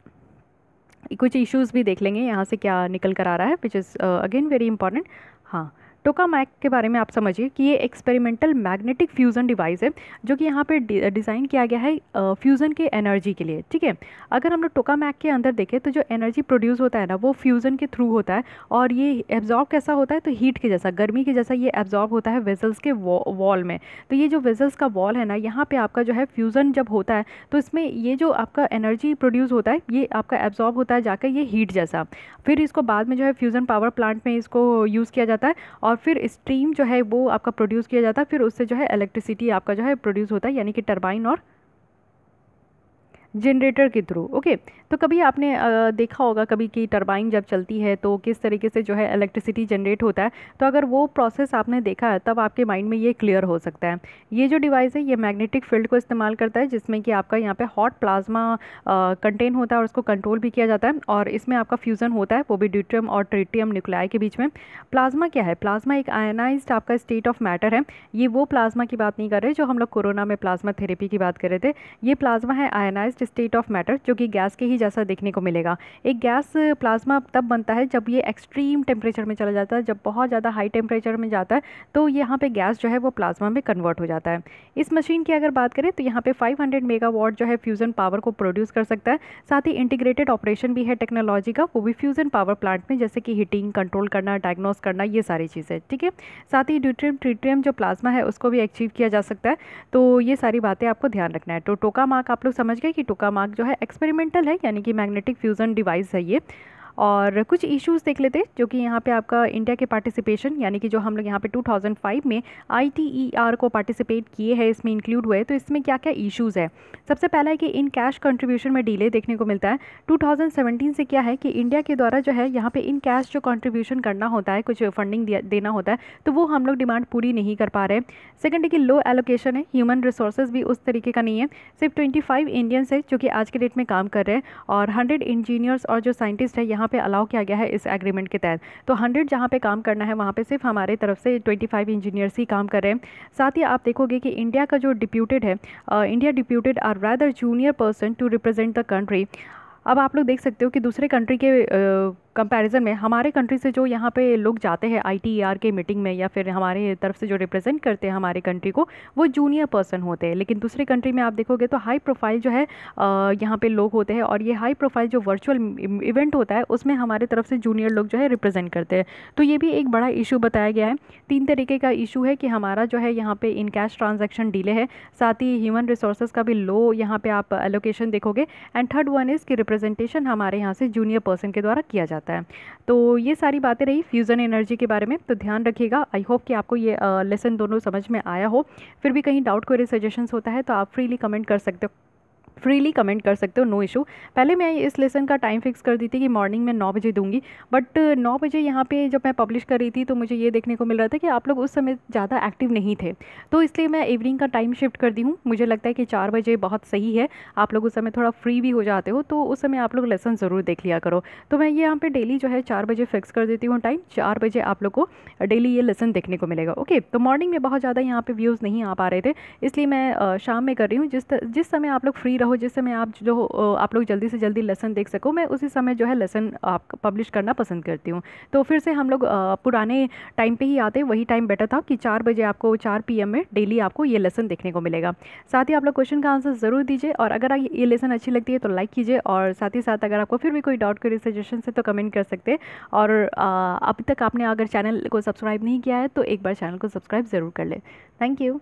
कुछ इश्यूज़ भी देख लेंगे यहाँ से क्या निकल कर आ रहा है which is again very important हाँ मैक के बारे में आप समझिए कि ये एक्सपेरिमेंटल मैग्नेटिक फ्यूज़न डिवाइस है जो कि यहाँ पे डिज़ाइन किया गया है फ्यूज़न के एनर्जी के लिए ठीक है अगर हम लोग टोका मैक के अंदर देखें तो जो एनर्जी प्रोड्यूस होता है ना वो फ्यूज़न के थ्रू होता है और ये एब्जॉर्ब कैसा होता है तो हीट के जैसा गर्मी के जैसा ये एब्जॉर्ब होता है वेजल्स के वॉल में तो ये जो वेजल्स का वॉल है ना यहाँ पर आपका जो है फ्यूज़न जब होता है तो इसमें ये जो आपका एनर्जी प्रोड्यूस होता है ये आपका एब्जॉर्ब होता है जाकर ये हीट जैसा फिर इसको बाद में जो है फ्यूज़न पावर प्लांट में इसको यूज़ किया जाता है और फिर स्ट्रीम जो है वो आपका प्रोड्यूस किया जाता है फिर उससे जो है इलेक्ट्रिसिटी आपका जो है प्रोड्यूस होता है यानी कि टर्बाइन और जनरेटर के थ्रू ओके तो कभी आपने देखा होगा कभी कि टरबाइन जब चलती है तो किस तरीके से जो है इलेक्ट्रिसिटी जनरेट होता है तो अगर वो प्रोसेस आपने देखा है तब आपके माइंड में ये क्लियर हो सकता है ये जो डिवाइस है ये मैग्नेटिक फील्ड को इस्तेमाल करता है जिसमें कि आपका यहाँ पे हॉट प्लाज्मा कंटेन होता है और उसको कंट्रोल भी किया जाता है और इसमें आपका फ्यूज़न होता है वो भी ड्यूट्रियम और ट्रिटियम न्यूक्लियाई के बीच में प्लाज्मा क्या है प्लाज्मा एक आयनाइज आपका स्टेट ऑफ मैटर है ये वो प्लाज्मा की बात नहीं कर रहे जो हम लोग कोरोना में प्लाज्मा थेरेपी की बात कर रहे थे ये प्लाज्मा है आयनाइज स्टेट ऑफ मैटर जो कि गैस के ही जैसा देखने को मिलेगा एक गैस प्लाज्मा तब बनता है जब ये एक्सट्रीम टेम्परेचर में चला जाता है जब बहुत ज़्यादा हाई टेम्परेचर में जाता है तो यहाँ पे गैस जो है वो प्लाज्मा में कन्वर्ट हो जाता है इस मशीन की अगर बात करें तो यहाँ पर फाइव मेगावाट जो है फ्यूज़न पावर को प्रोड्यूस कर सकता है साथ ही इंटीग्रेटेड ऑपरेशन भी है टेक्नोलॉजी का वो भी फ्यूज़न पावर प्लांट में जैसे कि हीटिंग कंट्रोल करना डायग्नोस करना ये सारी चीज़ें ठीक है साथ ही ड्यूट्रियम ट्रीट्रियम जो प्लाज्मा है उसको भी अचीव किया जा सकता है तो ये सारी बातें आपको ध्यान रखना है तो टोका मार्क आप लोग समझ गए कि मार्क जो है एक्सपेरिमेंटल है यानी कि मैग्नेटिक फ्यूज़न डिवाइस है ये और कुछ इश्यूज देख लेते हैं जो कि यहाँ पे आपका इंडिया के पार्टिसिपेशन यानी कि जो हम लोग यहाँ पे 2005 में आई e को पार्टिसिपेट किए हैं इसमें इंक्लूड हुए तो इसमें क्या क्या इश्यूज़ है सबसे पहला है कि इन कैश कंट्रीब्यूशन में डिले देखने को मिलता है टू से क्या है कि इंडिया के द्वारा जो है यहाँ पर इन कैश जो कॉन्ट्रीब्यूशन करना होता है कुछ फंडिंग देना होता है तो वो हम लोग डिमांड पूरी नहीं कर पा रहे सेकेंड है कि लो एलोकेशन है ह्यूमन रिसोर्सेज भी उस तरीके का नहीं है सिर्फ ट्वेंटी फाइव इंडियंस है जो कि आज के डेट में काम कर रहे हैं और हंड्रेड इंजीनियर्स और जो साइंटिस्ट है यहाँ यहाँ पे अलाउ किया गया है इस एग्रीमेंट के तहत तो हंड्रेड जहाँ पे काम करना है वहाँ पे सिर्फ हमारे तरफ से ट्वेंटी फाइव इंजीनियर्स ही काम कर रहे हैं साथ ही आप देखोगे कि इंडिया का जो डिप्यूटेड है India deputed are rather junior person to represent the country अब आप लोग देख सकते हो कि दूसरे कंट्री के uh, कंपैरिजन में हमारे कंट्री से जो यहाँ पे लोग जाते हैं आई e के मीटिंग में या फिर हमारे तरफ से जो रिप्रेजेंट करते हैं हमारे कंट्री को वो जूनियर पर्सन होते हैं लेकिन दूसरे कंट्री में आप देखोगे तो हाई प्रोफाइल जो है यहाँ पे लोग होते हैं और ये हाई प्रोफाइल जो वर्चुअल इवेंट होता है उसमें हमारे तरफ से जूनियर लोग जो है रिप्रेजेंट करते हैं तो ये भी एक बड़ा इशू बताया गया है तीन तरीके का इशू है कि हमारा जो है यहाँ पर इन कैश ट्रांजेक्शन डीले है साथ ही ह्यूमन रिसोर्स का भी लो यहाँ पे आप एलोकेशन देखोगे एंड थर्ड वन इज़ कि रिप्रेजेंटेशन हमारे यहाँ से जूनियर पर्सन के द्वारा किया जाता है जाता है तो ये सारी बातें रही फ्यूज़न एनर्जी के बारे में तो ध्यान रखिएगा आई होप कि आपको ये लेसन दोनों समझ में आया हो फिर भी कहीं डाउट कोई सजेशंस होता है तो आप फ्रीली कमेंट कर सकते हो फ्रीली कमेंट कर सकते हो नो इशू पहले मैं इस लेसन का टाइम फिक्स कर दी थी कि मॉर्निंग में नौ बजे दूंगी बट नौ बजे यहाँ पे जब मैं पब्लिश कर रही थी तो मुझे ये देखने को मिल रहा था कि आप लोग उस समय ज़्यादा एक्टिव नहीं थे तो इसलिए मैं इवनिंग का टाइम शिफ्ट कर दी हूँ मुझे लगता है कि चार बजे बहुत सही है आप लोग उस समय थोड़ा फ्री भी हो जाते हो तो उस समय आप लोग लेसन ज़रूर देख लिया करो तो मैं ये यहाँ पर डेली जो है चार बजे फिक्स कर देती हूँ टाइम चार बजे आप लोग को डेली ये लेसन देखने को मिलेगा ओके तो मॉर्निंग में बहुत ज़्यादा यहाँ पर व्यूज़ नहीं आ पा रहे थे इसलिए मैं शाम में कर रही हूँ जिस जिस समय आप लोग फ्री हो जिस समय आप जो आप लोग जल्दी से जल्दी लेसन देख सको मैं उसी समय जो है लेसन आप पब्लिश करना पसंद करती हूँ तो फिर से हम लोग पुराने टाइम पर ही आते वही टाइम बेटर था कि चार बजे आपको चार पी में डेली आपको ये लेसन देखने को मिलेगा साथ ही आप लोग क्वेश्चन का आंसर ज़रूर दीजिए और अगर ये लेसन अच्छी लगती है तो लाइक कीजिए और साथ ही साथ अगर आपको फिर भी कोई डाउट कोई सजेशन से तो कमेंट कर सकते हैं और अभी तक आपने अगर चैनल को सब्सक्राइब नहीं किया है तो एक बार चैनल को सब्सक्राइब ज़रूर कर लें थैंक यू